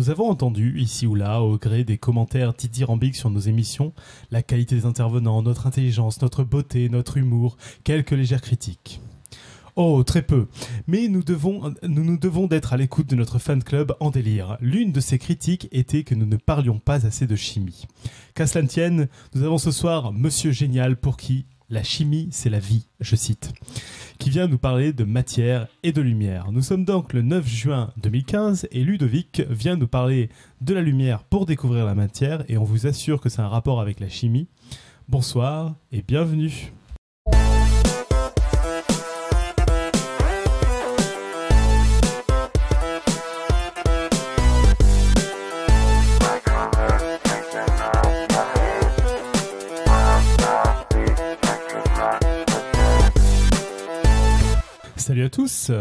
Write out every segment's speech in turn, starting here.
Nous avons entendu, ici ou là, au gré des commentaires dithyrambiques sur nos émissions, la qualité des intervenants, notre intelligence, notre beauté, notre humour, quelques légères critiques. Oh, très peu. Mais nous, devons, nous nous devons d'être à l'écoute de notre fan club en délire. L'une de ces critiques était que nous ne parlions pas assez de chimie. Qu'à cela ne tienne, nous avons ce soir Monsieur Génial pour qui la chimie, c'est la vie, je cite, qui vient nous parler de matière et de lumière. Nous sommes donc le 9 juin 2015 et Ludovic vient nous parler de la lumière pour découvrir la matière et on vous assure que c'est un rapport avec la chimie. Bonsoir et bienvenue. Salut à tous.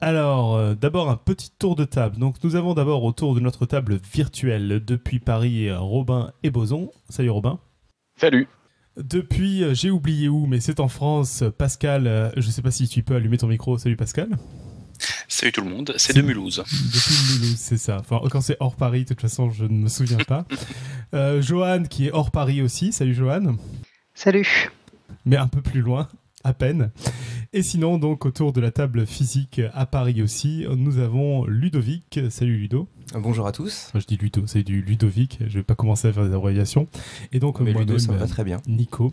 Alors, euh, d'abord un petit tour de table. Donc, nous avons d'abord autour de notre table virtuelle depuis Paris euh, Robin et Boson. Salut Robin. Salut. Depuis, euh, j'ai oublié où, mais c'est en France. Pascal, je ne sais pas si tu peux allumer ton micro. Salut Pascal. Salut tout le monde, c'est de Mulhouse. Depuis Mulhouse, c'est ça. Enfin, quand c'est hors Paris, de toute façon, je ne me souviens pas. Johan, qui est hors Paris aussi. Salut Johan. Salut. Mais un peu plus loin, à peine. Et sinon, donc autour de la table physique à Paris aussi, nous avons Ludovic. Salut Ludo. Bonjour à tous. je dis Ludo, c'est du Ludovic. Je vais pas commencer à faire des abréviations. Et donc mais Ludo, ça va très bien. Nico.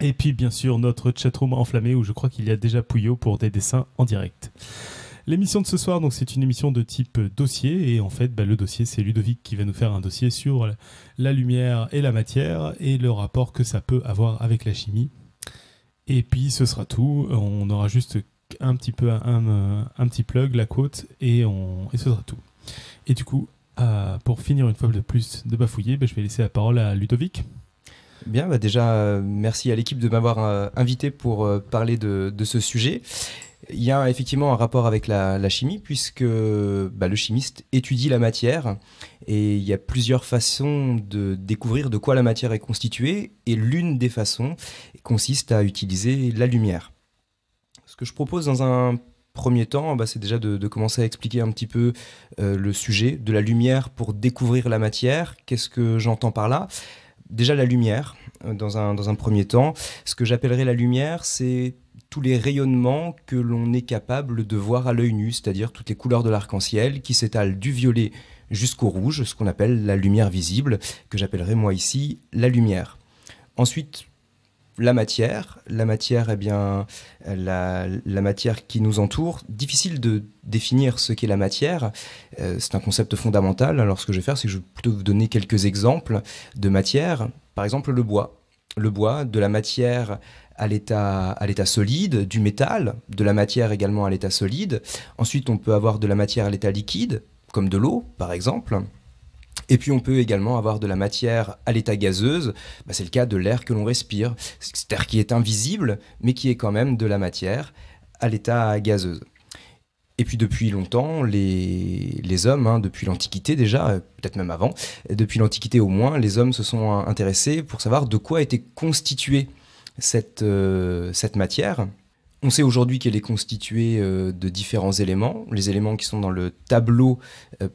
Et puis bien sûr notre chatroom enflammé où je crois qu'il y a déjà Pouillot pour des dessins en direct. L'émission de ce soir, donc c'est une émission de type dossier et en fait bah, le dossier c'est Ludovic qui va nous faire un dossier sur la lumière et la matière et le rapport que ça peut avoir avec la chimie et puis ce sera tout. On aura juste un petit peu un, petit plug, la côte, et, on, et ce sera tout. Et du coup, euh, pour finir une fois de plus de bafouiller, ben, je vais laisser la parole à Ludovic. Bien, bah, déjà, euh, merci à l'équipe de m'avoir euh, invité pour parler de, ce sujet. Il y a effectivement un rapport avec la, chimie, puisque bah, le chimiste étudie la matière, et il y a plusieurs façons de découvrir de quoi la matière est constituée, et l'une des façons consiste à utiliser la lumière. Ce que je propose dans un premier temps, bah, c'est déjà de, commencer à expliquer un petit peu euh, le sujet de la lumière pour découvrir la matière. Qu'est-ce que j'entends par là Déjà la lumière, euh, dans un, dans un premier temps. Ce que j'appellerais la lumière, c'est tous les rayonnements que l'on est capable de voir à l'œil nu, c'est-à-dire toutes les couleurs de l'arc-en-ciel qui s'étalent du violet jusqu'au rouge, ce qu'on appelle la lumière visible, que j'appellerai moi ici la lumière. Ensuite, la matière, la matière, eh bien, la, matière qui nous entoure. Difficile de définir ce qu'est la matière. Euh, c'est un concept fondamental. Alors, ce que je vais faire, c'est que je vais plutôt vous donner quelques exemples de matière. Par exemple, le bois le bois, de la matière à l'état solide, du métal, de la matière également à l'état solide. Ensuite, on peut avoir de la matière à l'état liquide, comme de l'eau par exemple. Et puis on peut également avoir de la matière à l'état gazeuse, bah, c'est le cas de l'air que l'on respire, c'est-à-dire qui est invisible, mais qui est quand même de la matière à l'état gazeuse. Et puis depuis longtemps, les, hommes, hein, depuis l'Antiquité déjà, euh, peut-être même avant, euh, depuis l'Antiquité au moins, les hommes se sont intéressés pour savoir de quoi était constituée cette, euh, matière. On sait aujourd'hui qu'elle est constituée de différents éléments, les éléments qui sont dans le tableau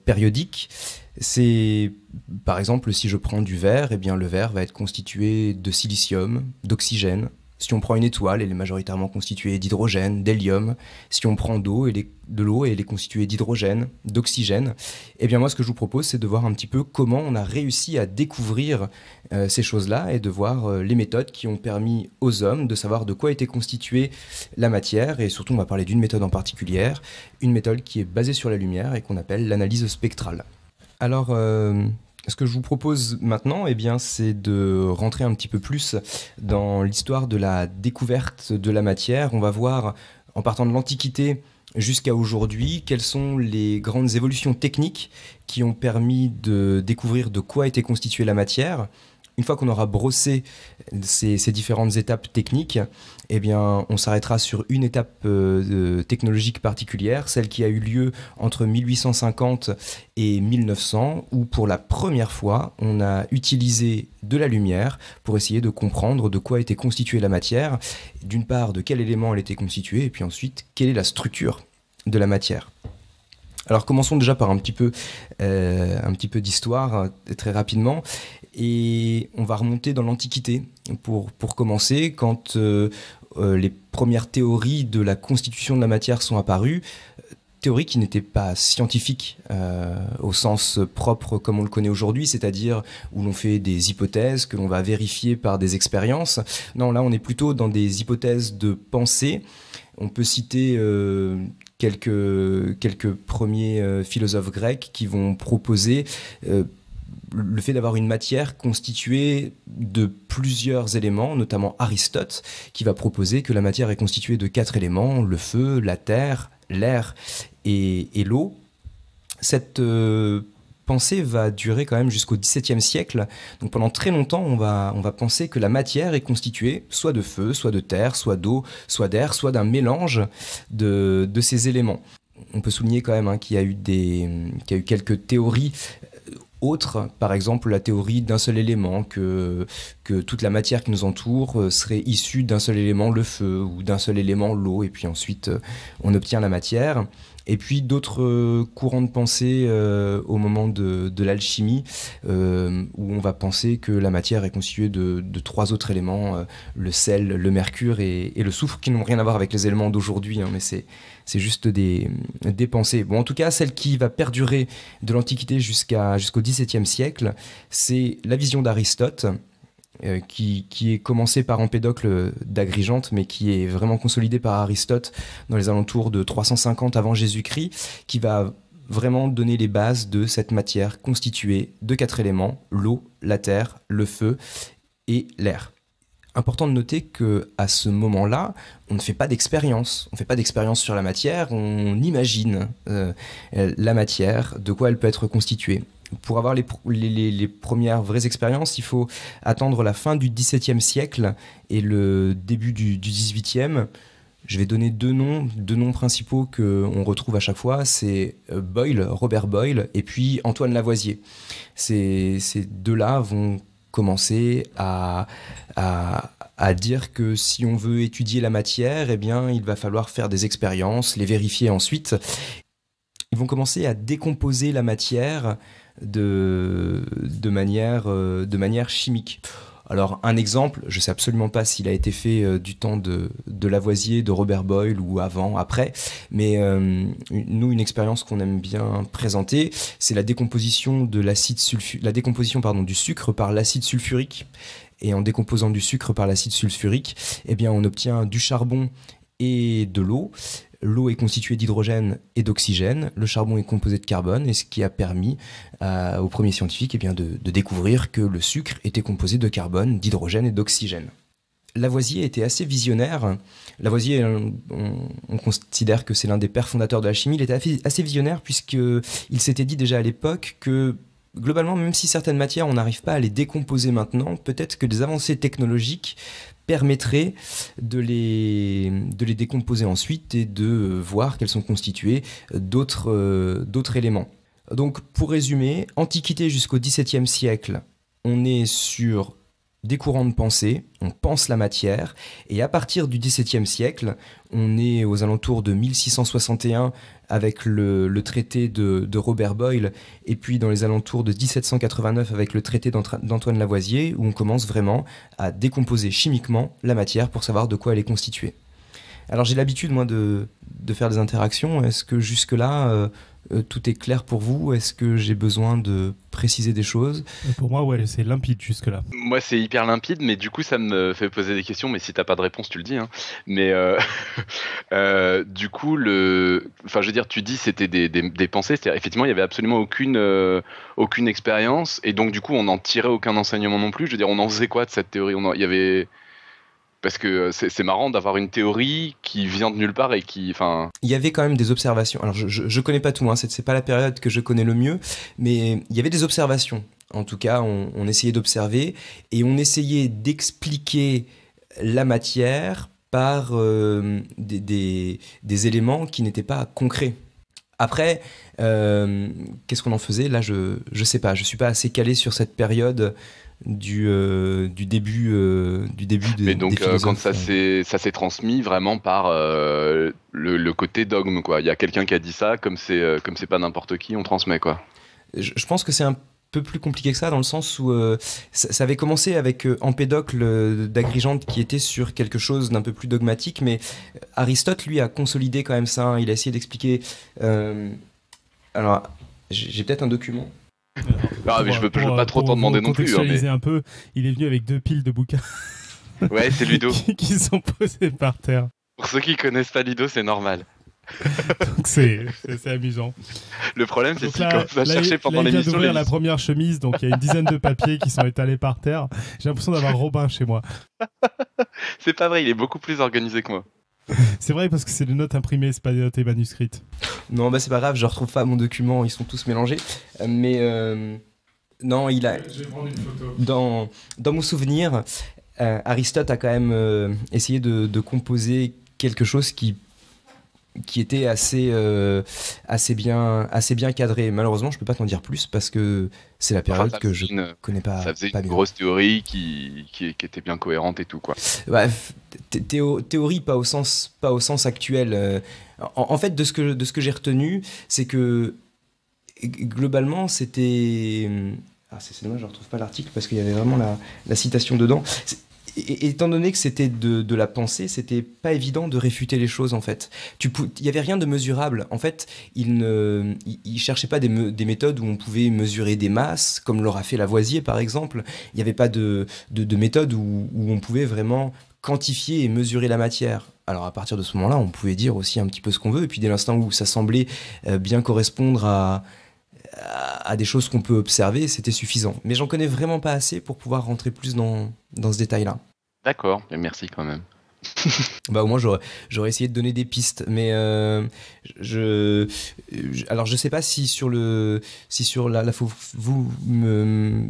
périodique. C'est, par exemple, si je prends du verre, et eh bien, le verre va être constitué de silicium, d'oxygène, si on prend une étoile, elle est majoritairement constituée d'hydrogène, d'hélium. Si on prend d'eau de l'eau, elle est constituée d'hydrogène, d'oxygène. Et eh bien moi, ce que je vous propose, c'est de voir un petit peu comment on a réussi à découvrir euh, ces choses-là et de voir euh, les méthodes qui ont permis aux hommes de savoir de quoi était constituée la matière. Et surtout, on va parler d'une méthode en particulier, une méthode qui est basée sur la lumière et qu'on appelle l'analyse spectrale. Alors, euh, ce que je vous propose maintenant, eh bien, c'est de rentrer un petit peu plus dans l'histoire de la découverte de la matière. On va voir, en partant de l'Antiquité jusqu'à aujourd'hui, quelles sont les grandes évolutions techniques qui ont permis de découvrir de quoi était constituée la matière, une fois qu'on aura brossé ces, différentes étapes techniques, eh bien, on s'arrêtera sur une étape euh, technologique particulière, celle qui a eu lieu entre 1850 et 1900, où pour la première fois, on a utilisé de la lumière pour essayer de comprendre de quoi était constituée la matière, d'une part, de quel élément elle était constituée, et puis ensuite, quelle est la structure de la matière. Alors commençons déjà par un petit peu, euh, un petit peu d'histoire euh, très rapidement. Et on va remonter dans l'Antiquité pour, pour commencer, quand euh, euh, les premières théories de la constitution de la matière sont apparues, euh, théories qui n'étaient pas scientifiques au sens propre comme on le connaît aujourd'hui, c'est-à-dire où l'on fait des hypothèses que l'on va vérifier par des expériences. Non, là on est plutôt dans des hypothèses de pensée. On peut citer quelques, quelques premiers philosophes grecs qui vont proposer le fait d'avoir une matière constituée de plusieurs éléments, notamment Aristote, qui va proposer que la matière est constituée de quatre éléments, le feu, la terre, l'air et, l'eau. Cette euh, pensée va durer quand même jusqu'au XVIIe siècle. Donc pendant très longtemps, on va, on va penser que la matière est constituée soit de feu, soit de terre, soit d'eau, soit d'air, soit d'un mélange de, ces éléments on peut souligner quand même hein, qu'il y qu'il y a eu quelques théories autre, par exemple la théorie d'un seul élément, que, que toute la matière qui nous entoure euh, serait issue d'un seul élément, le feu, ou d'un seul élément, l'eau, et puis ensuite euh, on obtient la matière. Et puis d'autres euh, courants de pensée au moment de, l'alchimie, où on va penser que la matière est constituée de, trois autres éléments, le sel, le mercure et, le soufre, qui n'ont rien à voir avec les éléments d'aujourd'hui, hein, mais c'est c'est juste des, pensées. Bon, en tout cas, celle qui va perdurer de l'Antiquité jusqu'au XVIIe siècle, c'est la vision d'Aristote. Euh, qui, est commencée par Empédocle d'Agrigente, mais qui est vraiment consolidée par Aristote dans les alentours de 350 avant Jésus-Christ, qui va vraiment donner les bases de cette matière constituée de quatre éléments, l'eau, la terre, le feu et l'air important de noter que à ce moment-là, on ne fait pas d'expérience. On fait pas d'expérience sur la matière, on imagine euh, la matière, de quoi elle peut être constituée. Pour avoir les, les premières vraies expériences, il faut attendre la fin du XVIIe siècle et le début du, du XVIIIe. Je vais donner deux noms, deux noms principaux qu'on retrouve à chaque fois, c'est euh, Boyle, Robert Boyle, et puis Antoine Lavoisier. Ces, ces deux-là vont commencer à, dire que si on veut étudier la matière, eh bien, il va falloir faire des expériences, les vérifier ensuite. Ils vont commencer à décomposer la matière de, de, manière, euh, de manière chimique. Alors un exemple, je ne sais absolument pas s'il a été fait euh, du temps de, Lavoisier, de Robert Boyle ou avant, après, mais euh, nous une expérience qu'on aime bien présenter, c'est la décomposition de l'acide la décomposition pardon du sucre par l'acide sulfurique. Et en décomposant du sucre par l'acide sulfurique, eh bien on obtient du charbon et de l'eau l'eau est constituée d'hydrogène et d'oxygène, le charbon est composé de carbone, et ce qui a permis euh, aux premiers scientifiques eh bien, de, découvrir que le sucre était composé de carbone, d'hydrogène et d'oxygène. Lavoisier était assez visionnaire. Lavoisier, on, on considère que c'est l'un des pères fondateurs de la chimie. Il était assez visionnaire puisqu'il s'était dit déjà à l'époque que globalement, même si certaines matières, on n'arrive pas à les décomposer maintenant, peut-être que des avancées technologiques permettrait de les, de les décomposer ensuite et de voir qu'elles sont constituées d'autres euh, d'autres éléments. Donc pour résumer, Antiquité jusqu'au XVIIe siècle, on est sur des courants de pensée, on pense la matière, et à partir du XVIIe siècle, on est aux alentours de 1661 avec le, traité de, Robert Boyle, et puis dans les alentours de 1789 avec le traité d'Antoine Lavoisier, où on commence vraiment à décomposer chimiquement la matière pour savoir de quoi elle est constituée. Alors j'ai l'habitude, moi, de, faire des interactions. Est-ce que jusque-là, euh, euh, tout est clair pour vous Est-ce que j'ai besoin de préciser des choses euh, Pour moi, ouais, c'est limpide jusque-là. Moi, c'est hyper limpide, mais du coup, ça me fait poser des questions. Mais si t'as pas de réponse, tu le dis. Hein. Mais euh, du coup, le, enfin, je veux dire, tu dis c'était des, pensées. cest effectivement, il y avait absolument aucune, aucune expérience, et donc du coup, on n'en tirait aucun enseignement non plus. Je veux dire, on en faisait quoi de cette théorie il y avait parce que euh, c'est marrant d'avoir une théorie qui vient de nulle part et qui, enfin. Il y avait quand même des observations. Alors, je, je, connais pas tout, hein, c'est pas la période que je connais le mieux, mais il y avait des observations. En tout cas, on, essayait d'observer et on essayait d'expliquer la matière par euh, des, des, éléments qui n'étaient pas concrets. Après, euh, qu'est-ce qu'on en faisait Là, je ne sais pas. Je suis pas assez calé sur cette période du, euh, du début euh, du début mais donc euh, quand ça s'est ça s'est transmis vraiment par le, côté dogme quoi il y a quelqu'un qui a dit ça comme c'est comme c'est pas n'importe qui on transmet quoi je, pense que c'est un peu plus compliqué que ça dans le sens où ça, avait commencé avec Empédocle d'Agrigente qui était sur quelque chose d'un peu plus dogmatique, mais Aristote lui a consolidé quand même ça. Hein. il a essayé d'expliquer. alors, j'ai peut-être un document. Ah, mais je veux, pas trop t'en demander non plus. Hein, mais... un peu, il est venu avec deux piles de bouquins. Ouais, c'est Ludo. qui, sont posés par terre. Pour ceux qui connaissent pas Ludo, c'est normal. Donc c'est amusant. Le problème, c'est si va chercher pendant l'émission. d'ouvrir la première chemise, donc il y a une dizaine de papiers qui sont étalés par terre. J'ai l'impression d'avoir Robin chez moi. c'est pas vrai, il est beaucoup plus organisé que moi. c'est vrai parce que c'est des notes imprimées, c'est pas des notes manuscrites. Non, bah c'est pas grave, je retrouve pas mon document, ils sont tous mélangés. Euh, mais. Euh, non, il a. une photo. Dans, dans mon souvenir, euh, Aristote a quand même euh, essayé de, de, composer quelque chose qui qui était assez euh, assez bien assez bien cadré. Malheureusement, je peux pas t'en dire plus parce que c'est la période ah, que je ne connais pas. Ça faisait une grosse théorie qui, qui, était bien cohérente et tout quoi. théorie pas au sens pas au sens actuel. En, en, fait, de ce que de ce que j'ai retenu, c'est que globalement, c'était. Euh, ah, c'est dommage, je ne retrouve pas l'article parce qu'il y avait vraiment la, citation dedans. étant donné que c'était de, la pensée, c'était pas évident de réfuter les choses en fait. il n'y avait rien de mesurable. En fait, il ne il, cherchait pas des, méthodes où on pouvait mesurer des masses, comme l'aura fait Lavoisier par exemple. Il n'y avait pas de, de, méthode où, où on pouvait vraiment quantifier et mesurer la matière. Alors à partir de ce moment-là, on pouvait dire aussi un petit peu ce qu'on veut. Et puis dès l'instant où ça semblait euh, bien correspondre à à, des choses qu'on peut observer, c'était suffisant. Mais j'en connais vraiment pas assez pour pouvoir rentrer plus dans, dans ce détail-là. D'accord, merci quand même. bah au moins j'aurais essayé de donner des pistes mais euh, je, ne alors je sais pas si sur le si sur la, vous me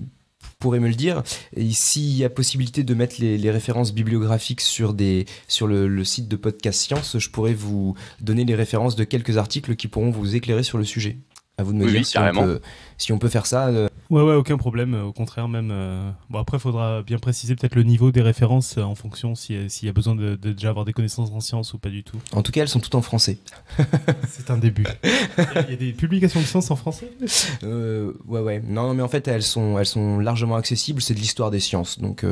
pourrez me le dire s'il y a possibilité de mettre les, références bibliographiques sur des sur le, site de podcast science je pourrais vous donner les références de quelques articles qui pourront vous éclairer sur le sujet à vous de me dire si, on peut, faire ça. Euh. Ouais, ouais, aucun problème. Au contraire, même. Euh, bon, après, il faudra bien préciser peut-être le niveau des références euh, en fonction s'il y a besoin de, déjà avoir des connaissances en sciences ou pas du tout. En tout cas, elles sont toutes en français. C'est un début. Il y a des publications de sciences en français euh, Ouais, ouais. Non, mais en fait, elles sont, elles sont largement accessibles. C'est de l'histoire des sciences. Donc,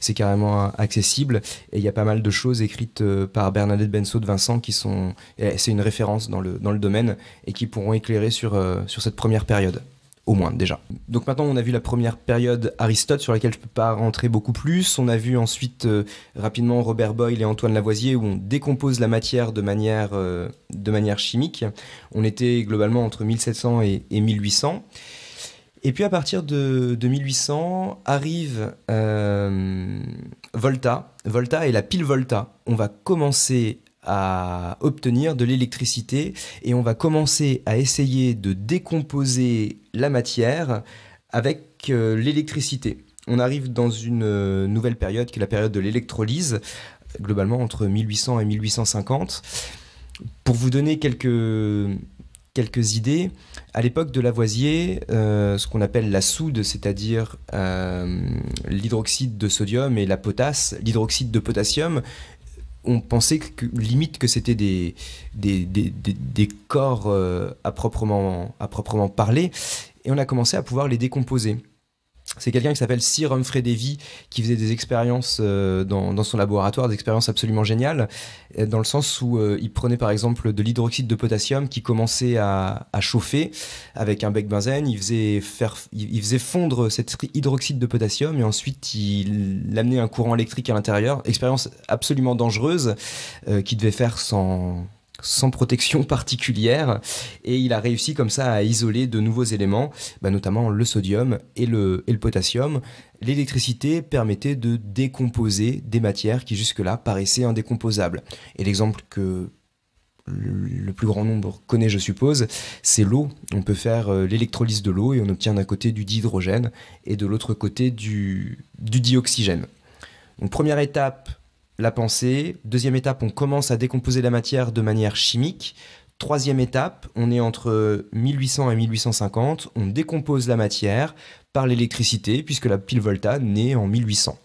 c'est carrément accessible. Et il y a pas mal de choses écrites par Bernadette Benso de Vincent qui sont. Eh, c'est une référence dans le, dans le domaine et qui pourront éclairer sur euh, sur cette première période au moins déjà. Donc maintenant on a vu la première période Aristote sur laquelle je ne peux pas rentrer beaucoup plus, on a vu ensuite euh, rapidement Robert Boyle et Antoine Lavoisier où on décompose la matière de manière, euh, de manière chimique, on était globalement entre 1700 et, 1800. Et puis à partir de, 1800 arrive Volta, Volta et la pile Volta. On va commencer à obtenir de l'électricité et on va commencer à essayer de décomposer la matière avec euh, l'électricité. On arrive dans une euh, nouvelle période qui est la période de l'électrolyse, globalement entre 1800 et 1850. Pour vous donner quelques, quelques idées, à l'époque de Lavoisier, euh, ce qu'on appelle la soude, c'est-à-dire l'hydroxyde de sodium et la potasse, l'hydroxyde de potassium, on pensait que, limite que c'était des corps euh, à, proprement, à proprement parler, et on a commencé à pouvoir les décomposer. C'est quelqu'un qui s'appelle Sir Humphrey Davy qui faisait des expériences euh, dans, son laboratoire, des expériences absolument géniales, euh, dans le sens où euh, il prenait par exemple de l'hydroxyde de potassium qui commençait à, chauffer avec un bec benzène, il faisait, il, faisait fondre cet hydroxyde de potassium et ensuite il amenait un courant électrique à l'intérieur. Expérience absolument dangereuse qui devait faire sans sans protection particulière. Et il a réussi comme ça à isoler de nouveaux éléments, bah, notamment le sodium et le, potassium. L'électricité permettait de décomposer des matières qui jusque-là paraissaient indécomposables. Et l'exemple que le plus grand nombre connaît, je suppose, c'est l'eau. On peut faire euh, l'électrolyse de l'eau et on obtient d'un côté du dihydrogène et de l'autre côté du, du dioxygène. Donc première étape, la pensée. Deuxième étape, on commence à décomposer la matière de manière chimique. Troisième étape, on est entre 1800 et 1850, on décompose la matière par l'électricité, puisque la pile Volta naît en 1800.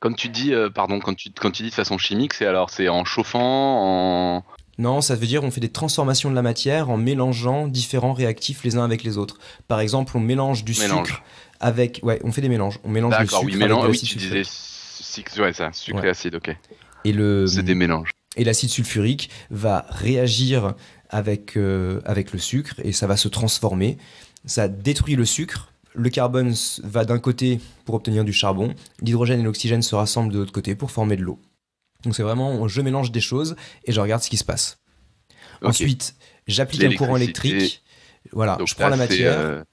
Quand tu dis, euh, pardon, quand tu, quand tu dis de façon chimique, c'est alors c'est en chauffant, en... Non, ça veut dire on fait des transformations de la matière en mélangeant différents réactifs les uns avec les autres. Par exemple, on mélange du sucre avec, ouais, on fait des mélanges. On mélange le sucre oui, mélange, tu disais ouais, ça, sucre et acide, ok. Et le. C'est des mélanges. Et l'acide sulfurique va réagir avec, euh, avec le sucre et ça va se transformer. Ça détruit le sucre. Le carbone va d'un côté pour obtenir du charbon. L'hydrogène et l'oxygène se rassemblent de l'autre côté pour former de l'eau. Donc c'est vraiment, je mélange des choses et je regarde ce qui se passe. Ensuite, j'applique un courant électrique. Voilà, je prends la matière. Euh,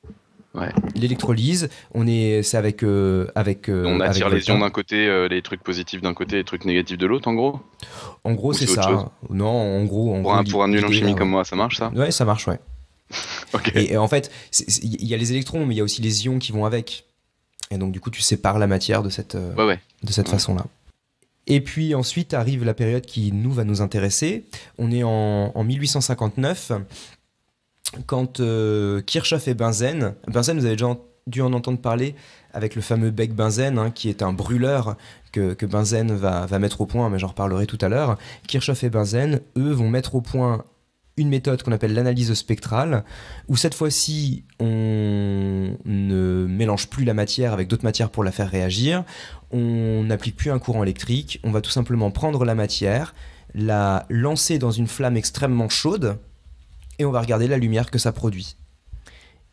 L'électrolyse, on est, c'est avec, euh, avec. Euh, on attire les ions d'un côté, euh, les trucs positifs d'un côté, les trucs négatifs de l'autre, en gros. En gros, c'est ça. Non, en gros, pour, un, pour un nul en chimie comme moi, ça marche ça. Oui, ça marche, ouais. et, en fait, il y a les électrons, mais il y a aussi les ions qui vont avec. Et donc, du coup, tu sépares la matière de cette, de cette façon-là. Et puis ensuite arrive la période qui nous va nous intéresser. On est en, en 1859 quand euh, Kirchhoff et Benzen, Benzen, vous avez déjà dû en entendre parler avec le fameux bec Benzen, hein, qui est un brûleur que, que Benzen va, va, mettre au point, mais j'en reparlerai tout à l'heure. Kirchhoff et Benzen, eux, vont mettre au point une méthode qu'on appelle l'analyse spectrale, où cette fois-ci, on ne mélange plus la matière avec d'autres matières pour la faire réagir, on n'applique plus un courant électrique, on va tout simplement prendre la matière, la lancer dans une flamme extrêmement chaude, et on va regarder la lumière que ça produit.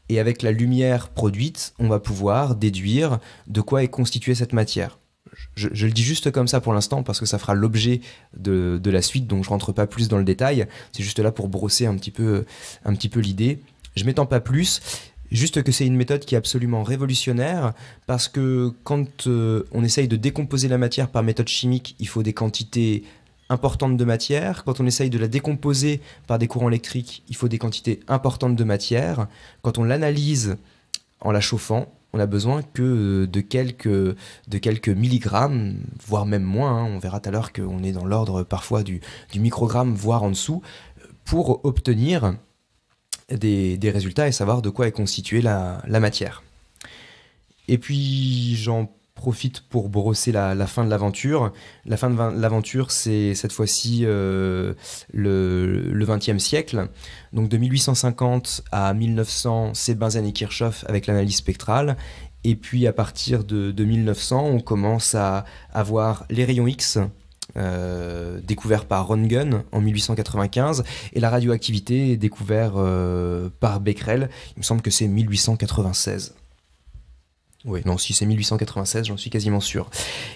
Et avec la lumière produite, on va pouvoir déduire de quoi est constituée cette matière. Je, le dis juste comme ça pour l'instant parce que ça fera l'objet de, la suite, donc je rentre pas plus dans le détail. C'est juste là pour brosser un petit peu, un petit peu l'idée. Je m'étends pas plus juste que c'est une méthode qui est absolument révolutionnaire parce que quand euh, on essaye de décomposer la matière par méthode chimique, il faut des quantités importante de matière. Quand on essaye de la décomposer par des courants électriques, il faut des quantités importantes de matière. Quand on l'analyse en la chauffant, on a besoin que euh, de quelques, de quelques milligrammes, voire même moins. Hein. On verra tout à l'heure qu'on est dans l'ordre parfois du, microgramme, voire en dessous, pour obtenir des, résultats et savoir de quoi est constituée la, la matière. Et puis j'en profite pour brosser la, fin de l'aventure. La fin de l'aventure, c'est cette fois-ci euh, le XXe siècle. Donc de 1850 à 1900, c'est Benzen et Kirchhoff avec l'analyse spectrale. Et puis à partir de, 1900, on commence à avoir les rayons X, euh, découverts par Röntgen en 1895 et la radioactivité découverte euh, par Becquerel, il me semble que c'est 1896. Oui, non, si c'est 1896, j'en suis quasiment sûr.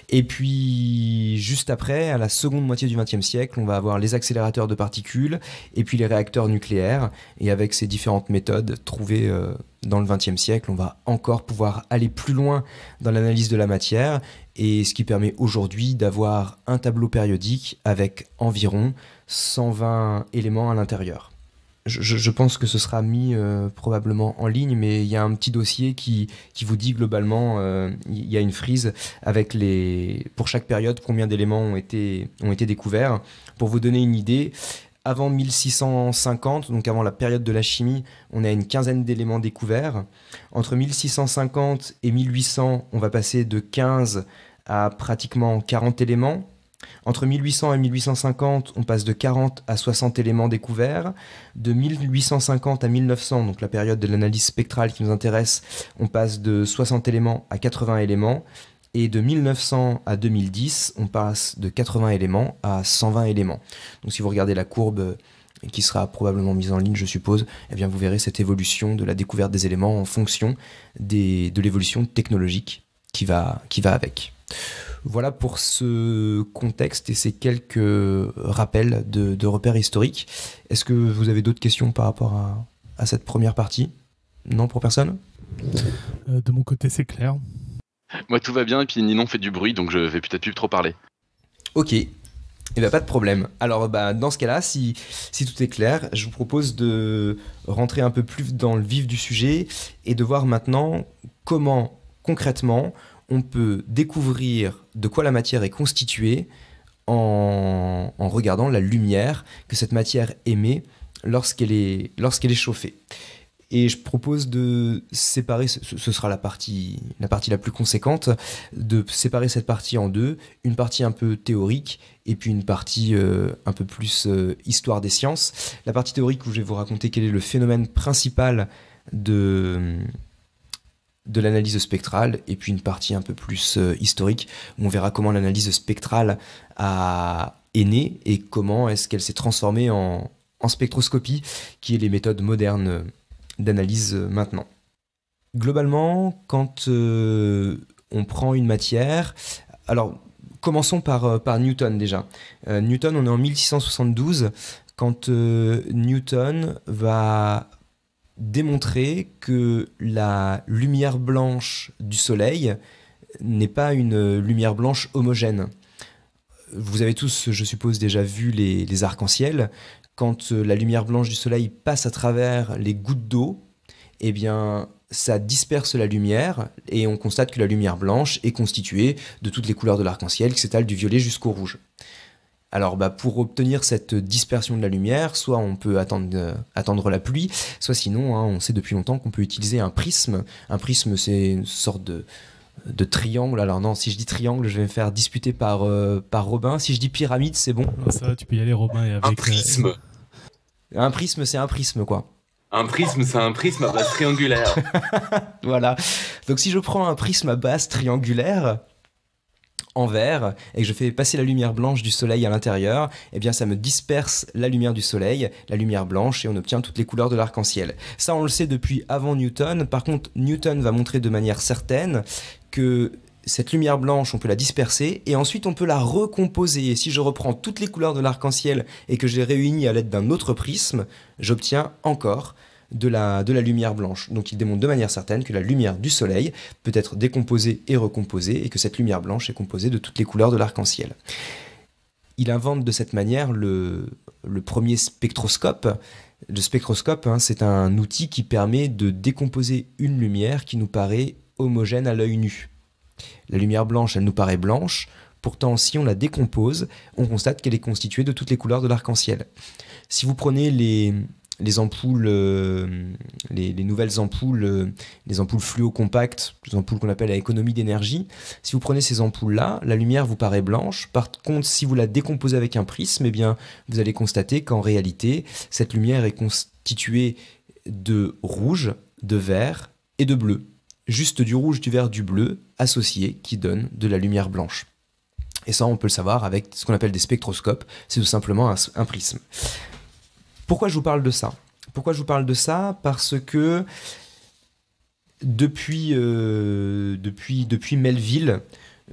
Et puis, juste après, à la seconde moitié du XXe siècle, on va avoir les accélérateurs de particules et puis les réacteurs nucléaires. Et avec ces différentes méthodes trouvées euh, dans le XXe siècle, on va encore pouvoir aller plus loin dans l'analyse de la matière. Et ce qui permet aujourd'hui d'avoir un tableau périodique avec environ 120 éléments à l'intérieur je, pense que ce sera mis euh, probablement en ligne, mais il y a un petit dossier qui, qui vous dit globalement, euh, il y a une frise avec les, pour chaque période combien d'éléments ont été, ont été découverts. Pour vous donner une idée, avant 1650, donc avant la période de la chimie, on a une quinzaine d'éléments découverts. Entre 1650 et 1800, on va passer de 15 à pratiquement 40 éléments. Entre 1800 et 1850, on passe de 40 à 60 éléments découverts. De 1850 à 1900, donc la période de l'analyse spectrale qui nous intéresse, on passe de 60 éléments à 80 éléments. Et de 1900 à 2010, on passe de 80 éléments à 120 éléments. Donc si vous regardez la courbe euh, qui sera probablement mise en ligne, je suppose, eh bien vous verrez cette évolution de la découverte des éléments en fonction des, de l'évolution technologique qui va avec. Voilà pour ce contexte et ces quelques rappels de, repères historiques. Est-ce que vous avez d'autres questions par rapport à, cette première partie Non pour personne euh, De mon côté, c'est clair. Moi, tout va bien et puis Ninon fait du bruit, donc je vais peut-être plus trop parler. Ok. et eh ben, pas de problème. Alors, bah, dans ce cas-là, si tout est clair, je vous propose de rentrer un peu plus dans le vif du sujet et de voir maintenant comment, concrètement, on peut découvrir de quoi la matière est constituée en, regardant la lumière que cette matière émet lorsqu'elle est, lorsqu'elle est chauffée. Et je propose de séparer, ce sera la partie, la partie la plus conséquente, de séparer cette partie en deux, une partie un peu théorique et puis une partie euh, un peu plus euh, histoire des sciences. La partie théorique où je vais vous raconter quel est le phénomène principal de, de l'analyse spectrale et puis une partie un peu plus euh, historique où on verra comment l'analyse spectrale a, est née et comment est-ce qu'elle s'est transformée en, spectroscopie, qui est les méthodes modernes d'analyse euh, maintenant. Globalement, quand euh, on prend une matière, alors commençons par, par Newton déjà. Newton, on est en 1672 quand Newton va démontrer que la lumière blanche du soleil n'est pas une lumière blanche homogène. Vous avez tous, je suppose, déjà vu les, arcs-en-ciel. Quand la lumière blanche du soleil passe à travers les gouttes d'eau, eh bien, ça disperse la lumière et on constate que la lumière blanche est constituée de toutes les couleurs de l'arc-en-ciel qui s'étalent du violet jusqu'au rouge. Alors bah, pour obtenir cette dispersion de la lumière, soit on peut attendre, euh, la pluie, soit sinon hein, on sait depuis longtemps qu'on peut utiliser un prisme. Un prisme c'est une sorte de, triangle. Alors non, si je dis triangle, je vais me faire disputer par, euh, par Robin. Si je dis pyramide, c'est bon. ça, tu peux y aller Robin. un prisme. Euh, un prisme c'est un prisme quoi. Un prisme, c'est un prisme à base triangulaire. voilà. Donc si je prends un prisme à base triangulaire, en vert et que je fais passer la lumière blanche du soleil à l'intérieur, eh bien ça me disperse la lumière du soleil, la lumière blanche et on obtient toutes les couleurs de l'arc-en-ciel. Ça on le sait depuis avant Newton. Par contre, Newton va montrer de manière certaine que cette lumière blanche, on peut la disperser et ensuite on peut la recomposer. Et si je reprends toutes les couleurs de l'arc-en-ciel et que je les réunis à l'aide d'un autre prisme, j'obtiens encore de la, lumière blanche. Donc il démontre de manière certaine que la lumière du soleil peut être décomposée et recomposée et que cette lumière blanche est composée de toutes les couleurs de l'arc-en-ciel. Il invente de cette manière le, premier spectroscope. Le spectroscope, hein, c'est un outil qui permet de décomposer une lumière qui nous paraît homogène à l'œil nu. La lumière blanche, elle nous paraît blanche, Pourtant, si on la décompose, on constate qu'elle est constituée de toutes les couleurs de l'arc-en-ciel. Si vous prenez les, les ampoules, euh, les, nouvelles ampoules, euh, les ampoules fluo-compactes, les ampoules qu'on appelle à économie d'énergie. Si vous prenez ces ampoules-là, la lumière vous paraît blanche. Par contre, si vous la décomposez avec un prisme, eh bien, vous allez constater qu'en réalité, cette lumière est constituée de rouge, de vert et de bleu. Juste du rouge, du vert, du bleu associés qui donnent de la lumière blanche. Et ça, on peut le savoir avec ce qu'on appelle des spectroscopes. C'est tout simplement un prisme. Pourquoi je vous parle de ça Pourquoi je vous parle de ça Parce que depuis, euh, depuis, depuis Melville,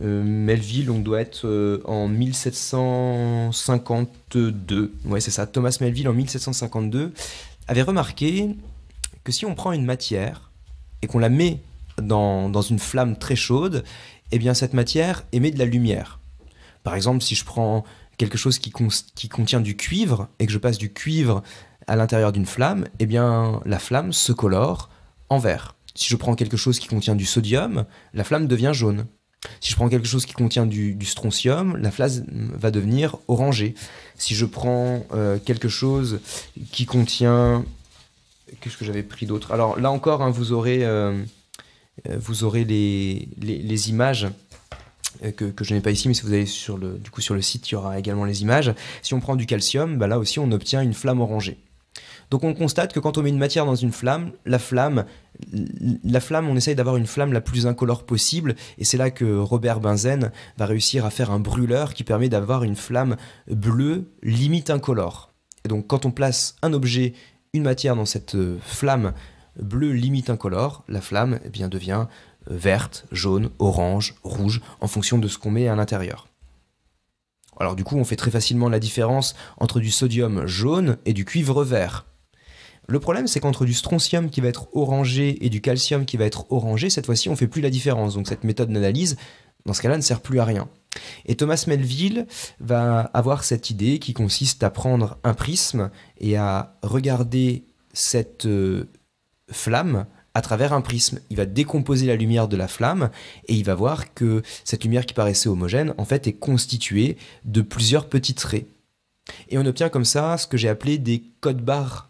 euh, Melville, on doit être euh, en 1752. Ouais, c'est ça. Thomas Melville, en 1752, avait remarqué que si on prend une matière et qu'on la met dans, dans une flamme très chaude, eh bien cette matière émet de la lumière. Par exemple, si je prends quelque chose qui, contient du cuivre et que je passe du cuivre à l'intérieur d'une flamme, eh bien la flamme se colore en vert. Si je prends quelque chose qui contient du sodium, la flamme devient jaune. Si je prends quelque chose qui contient du, strontium, la flamme va devenir orangée. Si je prends euh, quelque chose qui contient... Qu'est-ce que j'avais pris d'autre Alors là encore, hein, vous aurez, euh, euh, vous aurez les images euh, que, je n'ai pas ici, mais si vous allez sur le, du coup sur le site, il y aura également les images. Si on prend du calcium, bah là aussi on obtient une flamme orangée. Donc on constate que quand on met une matière dans une flamme, la flamme, la flamme on essaye d'avoir une flamme la plus incolore possible, et c'est là que Robert Benzen va réussir à faire un brûleur qui permet d'avoir une flamme bleue limite incolore. Et donc quand on place un objet, une matière dans cette euh, flamme bleue limite incolore, la flamme eh bien, devient verte, jaune, orange, rouge, en fonction de ce qu'on met à l'intérieur. Alors du coup, on fait très facilement la différence entre du sodium jaune et du cuivre vert. Le problème, c'est qu'entre du strontium qui va être orangé et du calcium qui va être orangé, cette fois-ci, on ne fait plus la différence. Donc cette méthode d'analyse, dans ce cas-là, ne sert plus à rien. Et Thomas Melville va avoir cette idée qui consiste à prendre un prisme et à regarder cette euh, flamme à travers un prisme. Il va décomposer la lumière de la flamme et il va voir que cette lumière qui paraissait homogène, en fait, est constituée de plusieurs petits traits. Et on obtient comme ça ce que j'ai appelé des codes barres.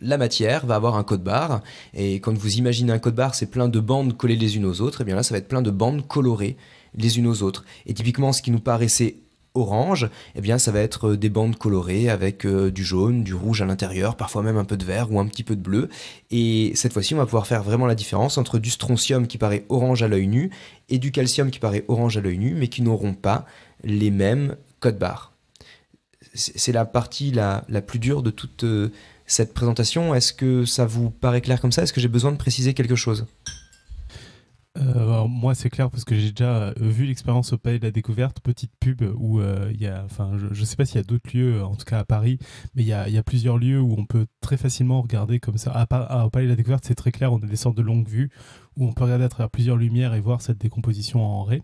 La matière va avoir un code barre, et quand vous imaginez un code barre, c'est plein de bandes collées les unes aux autres, et eh bien là, ça va être plein de bandes colorées les unes aux autres. Et typiquement, ce qui nous paraissait orange, eh bien ça va être euh, des bandes colorées avec euh, du jaune, du rouge à l'intérieur, parfois même un peu de vert ou un petit peu de bleu. Et cette fois-ci, on va pouvoir faire vraiment la différence entre du strontium qui paraît orange à l'œil nu et du calcium qui paraît orange à l'œil nu, mais qui n'auront pas les mêmes codes barres. C'est la partie la, la, plus dure de toute euh, cette présentation. Est-ce que ça vous paraît clair comme ça Est-ce que j'ai besoin de préciser quelque chose euh, moi, c'est clair parce que j'ai déjà euh, vu l'expérience au Palais de la Découverte, petite pub où euh, il y a, enfin, je ne sais pas s'il y a d'autres lieux, en tout cas à Paris, mais il y a, plusieurs lieux où on peut très facilement regarder comme ça. À, au Palais de la Découverte, c'est très clair, on a des sortes de longues vues où on peut regarder à travers plusieurs lumières et voir cette décomposition en ray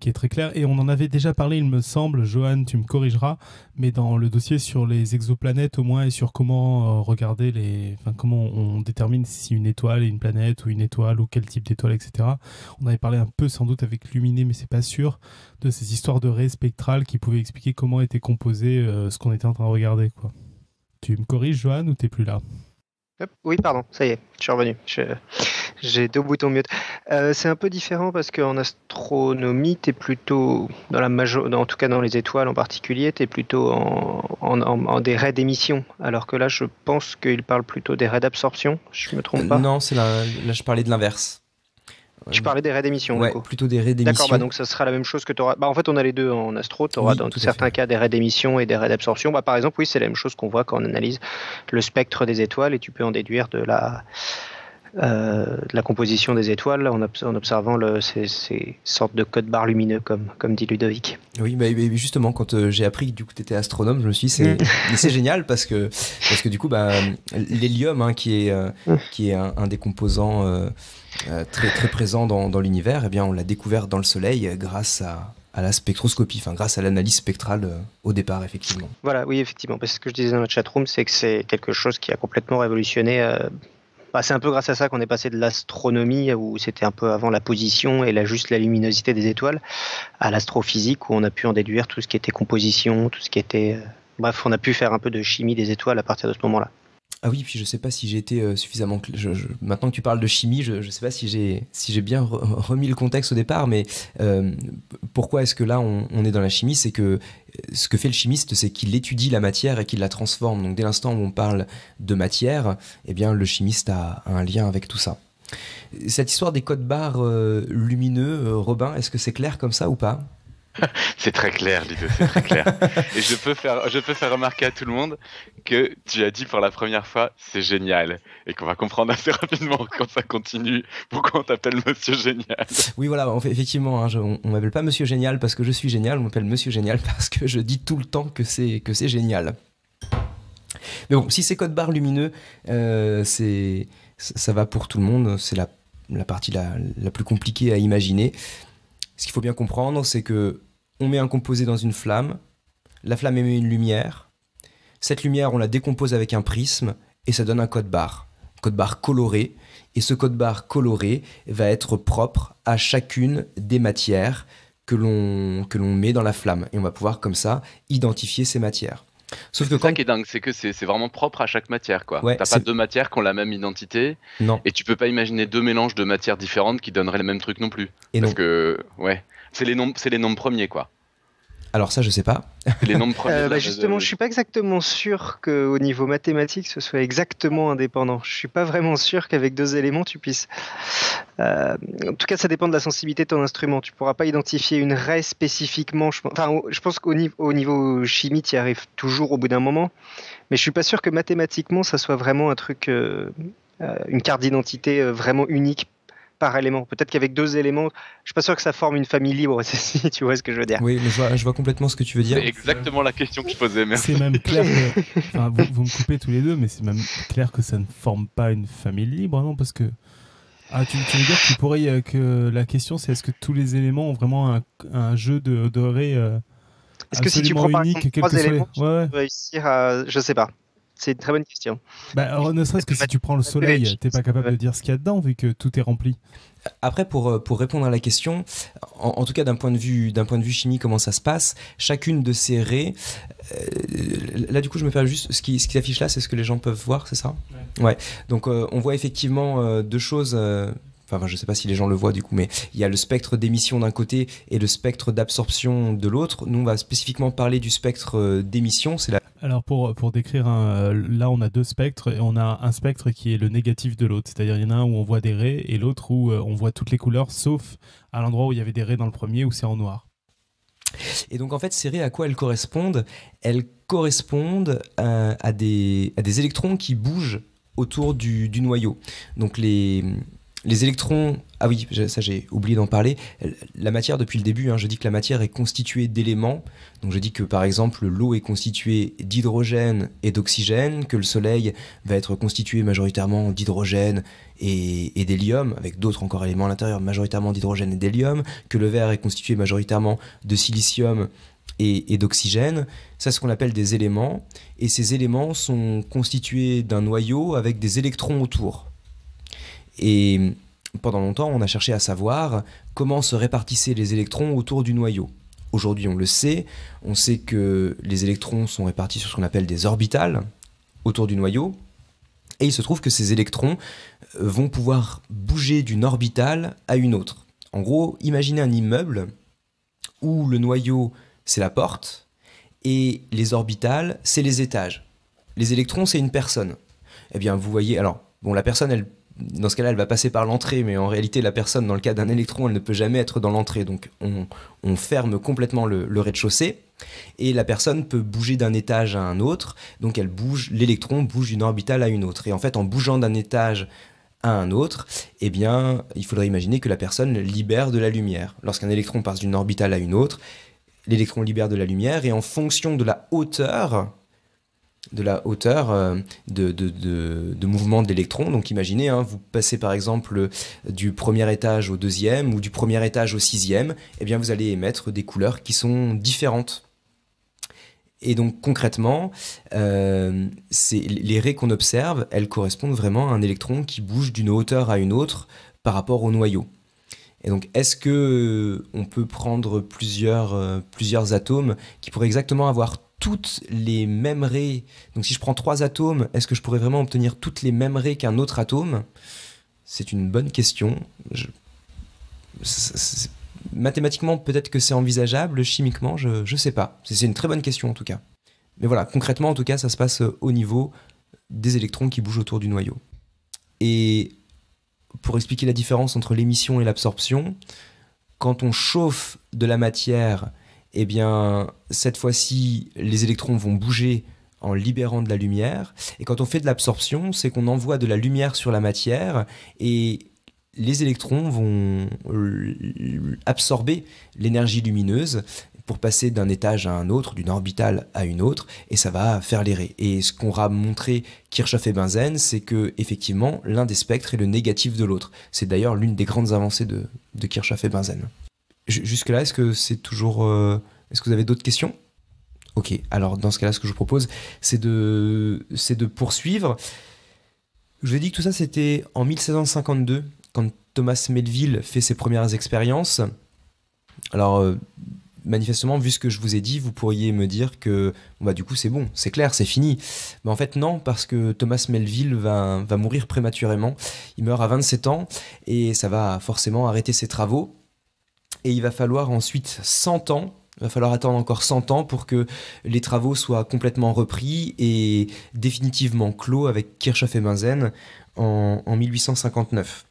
qui est très clair. Et on en avait déjà parlé, il me semble, Johan, tu me corrigeras, mais dans le dossier sur les exoplanètes au moins et sur comment euh, regarder les, enfin comment on détermine si une étoile est une planète ou une étoile ou quel type d'étoile, etc. On avait parlé un peu sans doute avec Luminé, mais c'est pas sûr, de ces histoires de raies spectrales qui pouvaient expliquer comment était composé euh, ce qu'on était en train de regarder, quoi. Tu me corriges, Johan, ou t'es plus là? Oui, pardon, ça y est, je suis revenu. J'ai deux boutons mieux. c'est un peu différent parce qu'en astronomie, tu es plutôt, dans la major... en tout cas dans les étoiles en particulier, tu es plutôt en, en, des raies d'émission. Alors que là, je pense qu'il parle plutôt des raies d'absorption, je me trompe pas. non, c'est là, je parlais de l'inverse. Tu euh, parlais des raies d'émission, ouais, plutôt des raies d'émission. D'accord, bah donc ça sera la même chose que tu auras. Bah, en fait, on a les deux en astro. Tu auras dans tout certains cas des raies d'émission et des raies d'absorption. Bah, par exemple, oui, c'est la même chose qu'on voit quand on analyse le spectre des étoiles et tu peux en déduire de la euh, la composition des étoiles en, observant le, ces, sortes de codes barres lumineux, comme, comme dit Ludovic. Oui, mais justement, quand euh, j'ai appris que tu étais astronome, je me suis dit c'est génial parce que, parce que du coup, bah, l'hélium, hein, qui est, euh, qui est un, des composants euh, très, très présent dans, l'univers, eh on l'a découvert dans le Soleil grâce à, la spectroscopie, enfin grâce à l'analyse spectrale au départ, effectivement. Voilà, oui, effectivement. Parce que ce que je disais dans la chat-room, c'est que c'est quelque chose qui a complètement révolutionné bah, c'est un peu grâce à ça qu'on est passé de l'astronomie, où c'était un peu avant la position et la, juste la luminosité des étoiles, à l'astrophysique, où on a pu en déduire tout ce qui était composition, tout ce qui était. Euh, bref, on a pu faire un peu de chimie des étoiles à partir de ce moment-là. Ah oui, puis je sais pas si j'ai été euh, suffisamment. Maintenant que tu parles de chimie, je, ne sais pas si j'ai si j'ai bien remis le contexte au départ, mais euh, pourquoi est-ce que là on, est dans la chimie C'est que ce que fait le chimiste, c'est qu'il étudie la matière et qu'il la transforme. Donc dès l'instant où on parle de matière, eh bien le chimiste a, un lien avec tout ça. Cette histoire des codes barres euh, lumineux, Robin, est-ce que c'est clair comme ça ou pas c'est très clair, Ludo, c'est très clair. Et je peux, faire, je peux faire remarquer à tout le monde que tu as dit pour la première fois, c'est génial. Et qu'on va comprendre assez rapidement quand ça continue pourquoi on t'appelle Monsieur Génial. Oui, voilà, effectivement, hein, on, m'appelle pas Monsieur Génial parce que je suis génial, on m'appelle Monsieur Génial parce que je dis tout le temps que c'est génial. Mais bon, si euh, c'est code barre lumineux, c'est ça va pour tout le monde. C'est la, partie la, plus compliquée à imaginer. Ce qu'il faut bien comprendre, c'est que on met un composé dans une flamme, la flamme émet une lumière, cette lumière on la décompose avec un prisme et ça donne un code barre, code barre coloré, et ce code barre coloré va être propre à chacune des matières que l'on met dans la flamme, et on va pouvoir comme ça identifier ces matières. Sauf que c'est qui est dingue, c'est que c'est vraiment propre à chaque matière. quoi. T'as pas deux matières qui ont la même identité. Non. Et tu peux pas imaginer deux mélanges de matières différentes qui donneraient le même truc non plus. parce que, ouais, c'est les, les nombres premiers. quoi. Alors ça, je sais pas. Les nombres premiers. Euh, bah, justement, je suis pas exactement sûr qu'au niveau mathématique, ce soit exactement indépendant. Je suis pas vraiment sûr qu'avec deux éléments, tu puisses. Euh, en tout cas, ça dépend de la sensibilité de ton instrument. Tu pourras pas identifier une raie spécifiquement. Je, enfin, je pense qu'au niveau, au niveau chimie, tu y arrives toujours au bout d'un moment. Mais je suis pas sûr que mathématiquement, ça soit vraiment un truc, euh, une carte d'identité vraiment unique par élément. Peut-être qu'avec deux éléments, je suis pas sûr que ça forme une famille libre, si tu vois ce que je veux dire. Oui, mais je vois, complètement ce que tu veux dire. C'est exactement la question que je posais, merci. C'est même clair que, vous, me coupez tous les deux, mais c'est même clair que ça ne forme pas une famille libre, non Parce que. Ah, tu, tu veux que tu pourrais. Euh, que la question, c'est est-ce que tous les éléments ont vraiment un, jeu de doré. Euh, est-ce que si tu prends unique, par exemple, trois éléments, réussir à... Je sais pas. C'est une très bonne question. Bah, ne serait-ce que si tu prends le soleil, tu n'es pas capable de dire ce qu'il y a dedans vu que tout est rempli. Après, pour, euh, pour répondre à la question, en, tout cas d'un point de vue d'un point de vue chimie, comment ça se passe Chacune de ces raies, euh, là du coup, je me fais juste ce qui, ce qui s'affiche là, c'est ce que les gens peuvent voir, c'est ça ouais. Donc, euh, on voit effectivement deux choses enfin je sais pas si les gens le voient du coup, mais il y a le spectre d'émission d'un côté et le spectre d'absorption de l'autre. Nous, on va spécifiquement parler du spectre euh, d'émission. C'est la... Alors pour, pour décrire, euh, là on a deux spectres et on a un spectre qui est le négatif de l'autre, c'est-à-dire il y en a un où on voit des raies et l'autre où euh, on voit toutes les couleurs sauf à l'endroit où il y avait des raies dans le premier où c'est en noir. Et donc en fait, ces raies, à quoi elles correspondent Elles correspondent à, à, des, à, des, électrons qui bougent autour du, du noyau. Donc les, les électrons, ah oui, ça j'ai oublié d'en parler. La matière depuis le début, hein, je dis que la matière est constituée d'éléments. Donc je dis que par exemple l'eau est constituée d'hydrogène et d'oxygène, que le Soleil va être constitué majoritairement d'hydrogène et, d'hélium, avec d'autres encore éléments à l'intérieur, majoritairement d'hydrogène et d'hélium, que le verre est constitué majoritairement de silicium et, et d'oxygène. Ça, c'est ce qu'on appelle des éléments. Et ces éléments sont constitués d'un noyau avec des électrons autour. Et pendant longtemps, on a cherché à savoir comment se répartissaient les électrons autour du noyau. Aujourd'hui, on le sait. On sait que les électrons sont répartis sur ce qu'on appelle des orbitales autour du noyau. Et il se trouve que ces électrons euh, vont pouvoir bouger d'une orbitale à une autre. En gros, imaginez un immeuble où le noyau, c'est la porte, et les orbitales, c'est les étages. Les électrons, c'est une personne. Eh bien, vous voyez, alors, bon, la personne, elle dans ce cas-là, elle va passer par l'entrée, mais en réalité, la personne, dans le cas d'un électron, elle ne peut jamais être dans l'entrée. Donc, on, ferme complètement le, rez-de-chaussée et la personne peut bouger d'un étage à un autre. Donc, elle bouge, l'électron bouge d'une orbitale à une autre. Et en fait, en bougeant d'un étage à un autre, eh bien, il faudrait imaginer que la personne libère de la lumière. Lorsqu'un électron passe d'une orbitale à une autre, l'électron libère de la lumière et en fonction de la hauteur de la hauteur euh, de, de, mouvement de Donc imaginez, hein, vous passez par exemple du premier étage au deuxième ou du premier étage au sixième, et eh bien vous allez émettre des couleurs qui sont différentes. Et donc concrètement, euh, les raies qu'on observe, elles correspondent vraiment à un électron qui bouge d'une hauteur à une autre par rapport au noyau. Et donc, est-ce que on peut prendre plusieurs, euh, plusieurs atomes qui pourraient exactement avoir toutes les mêmes raies. Donc si je prends trois atomes, est-ce que je pourrais vraiment obtenir toutes les mêmes raies qu'un autre atome C'est une bonne question. Mathématiquement, peut-être que c'est envisageable. Chimiquement, je ne sais pas. C'est une très bonne question en tout cas. Mais voilà, concrètement, en tout cas, ça se passe au niveau des électrons qui bougent autour du noyau. Et pour expliquer la différence entre l'émission et l'absorption, quand on chauffe de la matière eh bien, cette fois-ci, les électrons vont bouger en libérant de la lumière. Et quand on fait de l'absorption, c'est qu'on envoie de la lumière sur la matière et les électrons vont euh, absorber l'énergie lumineuse pour passer d'un étage à un autre, d'une orbitale à une autre, et ça va faire l'éré. Et ce qu'aura montré Kirchhoff et Benzen, c'est que effectivement l'un des spectres est le négatif de l'autre. C'est d'ailleurs l'une des grandes avancées de, de Kirchhoff et Benzen. Jusque-là, est-ce que c'est toujours. Euh, est-ce que vous avez d'autres questions Ok, alors dans ce cas-là, ce que je vous propose, c'est de, de poursuivre. Je vous ai dit que tout ça, c'était en 1652, quand Thomas Melville fait ses premières expériences. Alors, euh, manifestement, vu ce que je vous ai dit, vous pourriez me dire que bah, du coup c'est bon, c'est clair, c'est fini. Mais en fait non, parce que Thomas Melville va mourir prématurément. Il meurt à 27 ans et ça va forcément arrêter ses travaux. Et il va falloir ensuite 100 ans il va falloir attendre encore 100 ans pour que les travaux soient complètement repris et définitivement clos avec Kirchhoff et Benzen en, 1859.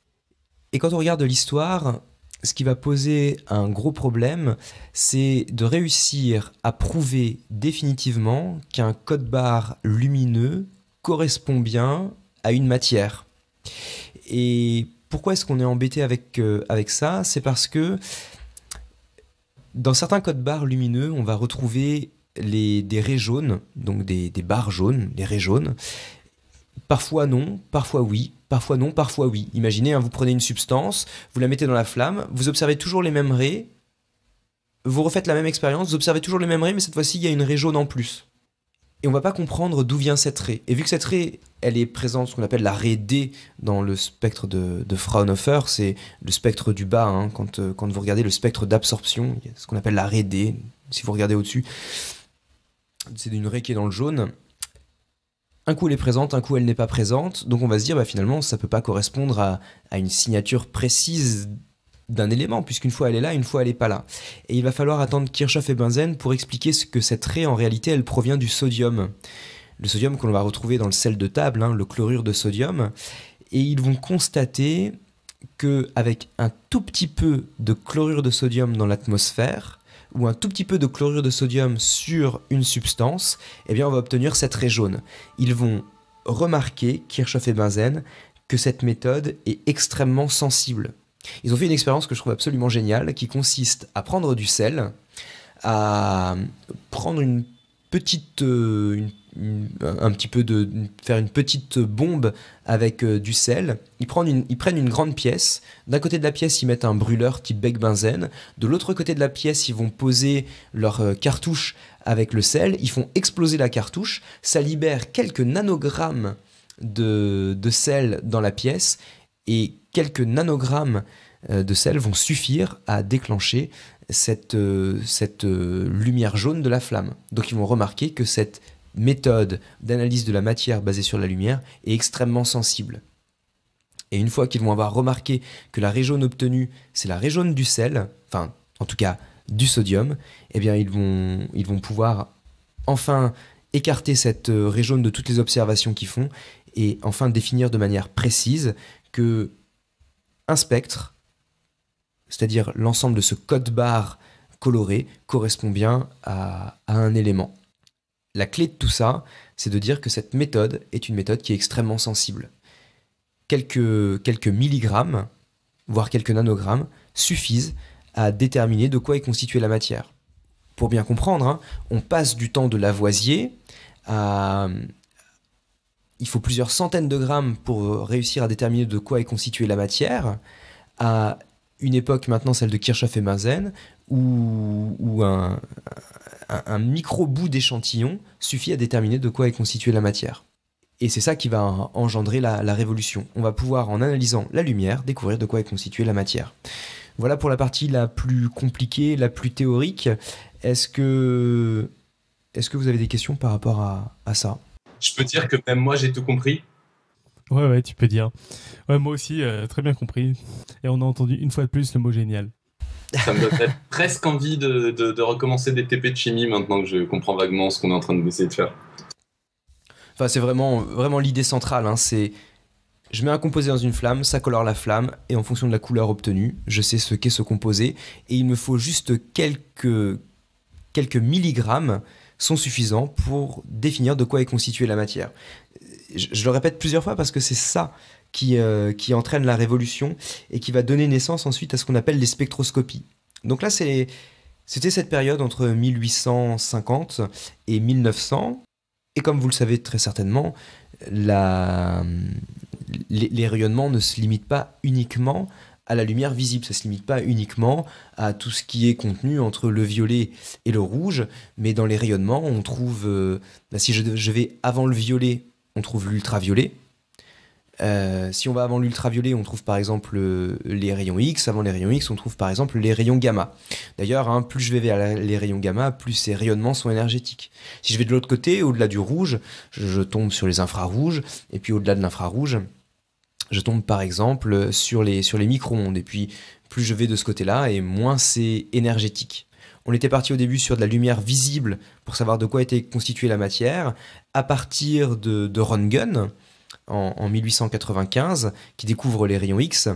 Et quand on regarde l'histoire, ce qui va poser un gros problème, c'est de réussir à prouver définitivement qu'un code barre lumineux correspond bien à une matière. Et pourquoi est-ce qu'on est embêté avec, euh, avec ça C'est parce que dans certains codes barres lumineux, on va retrouver des raies jaunes, donc des, barres jaunes, des raies jaunes. Parfois non, parfois oui, parfois non, parfois oui. Imaginez, hein, vous prenez une substance, vous la mettez dans la flamme, vous observez toujours les mêmes raies, vous refaites la même expérience, vous observez toujours les mêmes raies, mais cette fois-ci, il y a une raie jaune en plus et on va pas comprendre d'où vient cette raie. Et vu que cette raie, elle est présente, ce qu'on appelle la raie D dans le spectre de, Fraunhofer, c'est le spectre du bas, hein, quand, euh, quand vous regardez le spectre d'absorption, ce qu'on appelle la raie D, si vous regardez au-dessus, c'est une raie qui est dans le jaune. Un coup elle est présente, un coup elle n'est pas présente, donc on va se dire bah, finalement ça peut pas correspondre à, à une signature précise d'un élément, puisqu'une fois elle est là, une fois elle n'est pas là. Et il va falloir attendre Kirchhoff et Benzen pour expliquer ce que cette raie, en réalité, elle provient du sodium. Le sodium qu'on va retrouver dans le sel de table, hein, le chlorure de sodium. Et ils vont constater que avec un tout petit peu de chlorure de sodium dans l'atmosphère, ou un tout petit peu de chlorure de sodium sur une substance, eh bien on va obtenir cette raie jaune. Ils vont remarquer, Kirchhoff et Benzen, que cette méthode est extrêmement sensible. Ils ont fait une expérience que je trouve absolument géniale, qui consiste à prendre du sel, à prendre une petite, euh, un petit peu de, faire une petite bombe avec euh, du sel. Ils prennent une, ils prennent une grande pièce. D'un côté de la pièce, ils mettent un brûleur type bec benzène. De l'autre côté de la pièce, ils vont poser leur euh, cartouche avec le sel. Ils font exploser la cartouche. Ça libère quelques nanogrammes de, de sel dans la pièce. Et quelques nanogrammes euh, de sel vont suffire à déclencher cette, euh, cette euh, lumière jaune de la flamme. Donc ils vont remarquer que cette méthode d'analyse de la matière basée sur la lumière est extrêmement sensible. Et une fois qu'ils vont avoir remarqué que la région obtenue, c'est la région du sel, enfin en tout cas du sodium, eh bien ils vont, ils vont pouvoir enfin écarter cette région de toutes les observations qu'ils font et enfin définir de manière précise que un spectre, c'est-à-dire l'ensemble de ce code barre coloré correspond bien à, un élément. La clé de tout ça, c'est de dire que cette méthode est une méthode qui est extrêmement sensible. Quelques, quelques milligrammes, voire quelques nanogrammes, suffisent à déterminer de quoi est constituée la matière. Pour bien comprendre, hein, on passe du temps de Lavoisier à, il faut plusieurs centaines de grammes pour euh, réussir à déterminer de quoi est constituée la matière. À une époque maintenant, celle de Kirchhoff et Mazen, où, un, micro-bout d'échantillon suffit à déterminer de quoi est constituée la matière. Et c'est ça qui va engendrer la, révolution. On va pouvoir, en analysant la lumière, découvrir de quoi est constituée la matière. Voilà pour la partie la plus compliquée, la plus théorique. Est-ce que, que vous avez des questions par rapport à ça je peux dire que même moi, j'ai tout compris. Ouais, ouais, tu peux dire. Ouais, moi aussi, euh, très bien compris. Et on a entendu une fois de plus le mot génial. Ça me donne presque envie de, de, recommencer des TP de chimie maintenant que je comprends vaguement ce qu'on est en train d'essayer de faire. Enfin, c'est vraiment, vraiment l'idée centrale. Hein. C'est je mets un composé dans une flamme, ça colore la flamme, et en fonction de la couleur obtenue, je sais ce qu'est ce composé, et il me faut juste quelques, quelques milligrammes sont suffisants pour définir de quoi est constituée la matière. Je, le répète plusieurs fois parce que c'est ça euh, qui, entraîne la révolution et qui va donner naissance ensuite à ce qu'on appelle les spectroscopies. Donc là, c'était cette période entre 1850 et 1900. Et comme vous le savez très certainement, les, rayonnements ne se limitent pas uniquement à la lumière visible. Ça ne se limite pas uniquement à tout ce qui est contenu entre le violet et le rouge, mais dans les rayonnements, on trouve, euh, si je, vais avant le violet, on trouve l'ultraviolet. Euh, si on va avant l'ultraviolet, on trouve par exemple euh, les rayons X. Avant les rayons X, on trouve par exemple les rayons gamma. D'ailleurs, hein, plus je vais vers les rayons gamma, plus ces rayonnements sont énergétiques. Si je vais de l'autre côté, au-delà du rouge, je, tombe sur les infrarouges. Et puis au-delà de l'infrarouge, je tombe par exemple sur les, sur les micro-ondes. Et puis, plus je vais de ce côté-là, et moins c'est énergétique. On était parti au début sur de la lumière visible pour savoir de quoi était constituée la matière. À partir de, de Röntgen, en 1895, qui découvre les rayons X,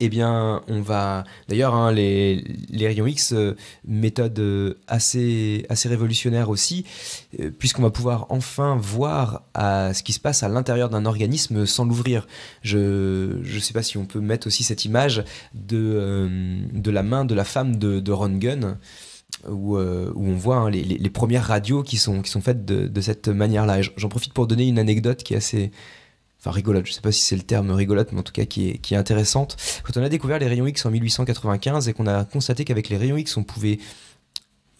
eh bien, on va. D'ailleurs, hein, les, rayons X, euh, méthode euh, assez, révolutionnaire aussi, euh, puisqu'on va pouvoir enfin voir ce qui se passe à l'intérieur d'un organisme sans l'ouvrir. Je ne sais pas si on peut mettre aussi cette image de, la main de la femme de, de Ron Gunn. Où, on voit hein, les, premières radios qui sont, faites de cette manière-là. J'en profite pour donner une anecdote qui est assez, enfin rigolote, je sais pas si c'est le terme rigolote, mais en tout cas qui est, qui est intéressante. Quand on a découvert les rayons X en 1895 et qu'on a constaté qu'avec les rayons X on pouvait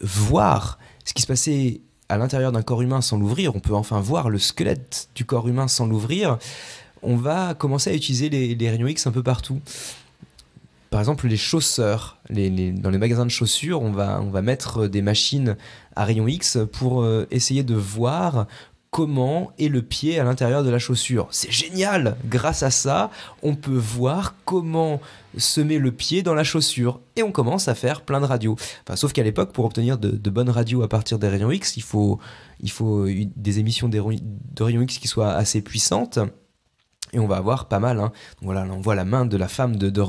voir ce qui se passait à l'intérieur d'un corps humain sans l'ouvrir, on peut enfin voir le squelette du corps humain sans l'ouvrir, on va commencer à utiliser les, rayons X un peu partout par exemple les chausseurs, les, dans les magasins de chaussures, on va, on va mettre des machines à rayons X pour euh, essayer de voir comment est le pied à l'intérieur de la chaussure. C'est génial Grâce à ça, on peut voir comment se met le pied dans la chaussure. Et on commence à faire plein de radios. sauf qu'à l'époque, pour obtenir de, bonnes radios à partir des rayons X, il faut, il faut des émissions de rayons X qui soient assez puissantes. Et on va avoir pas mal. Hein. voilà, on voit la main de la femme de, de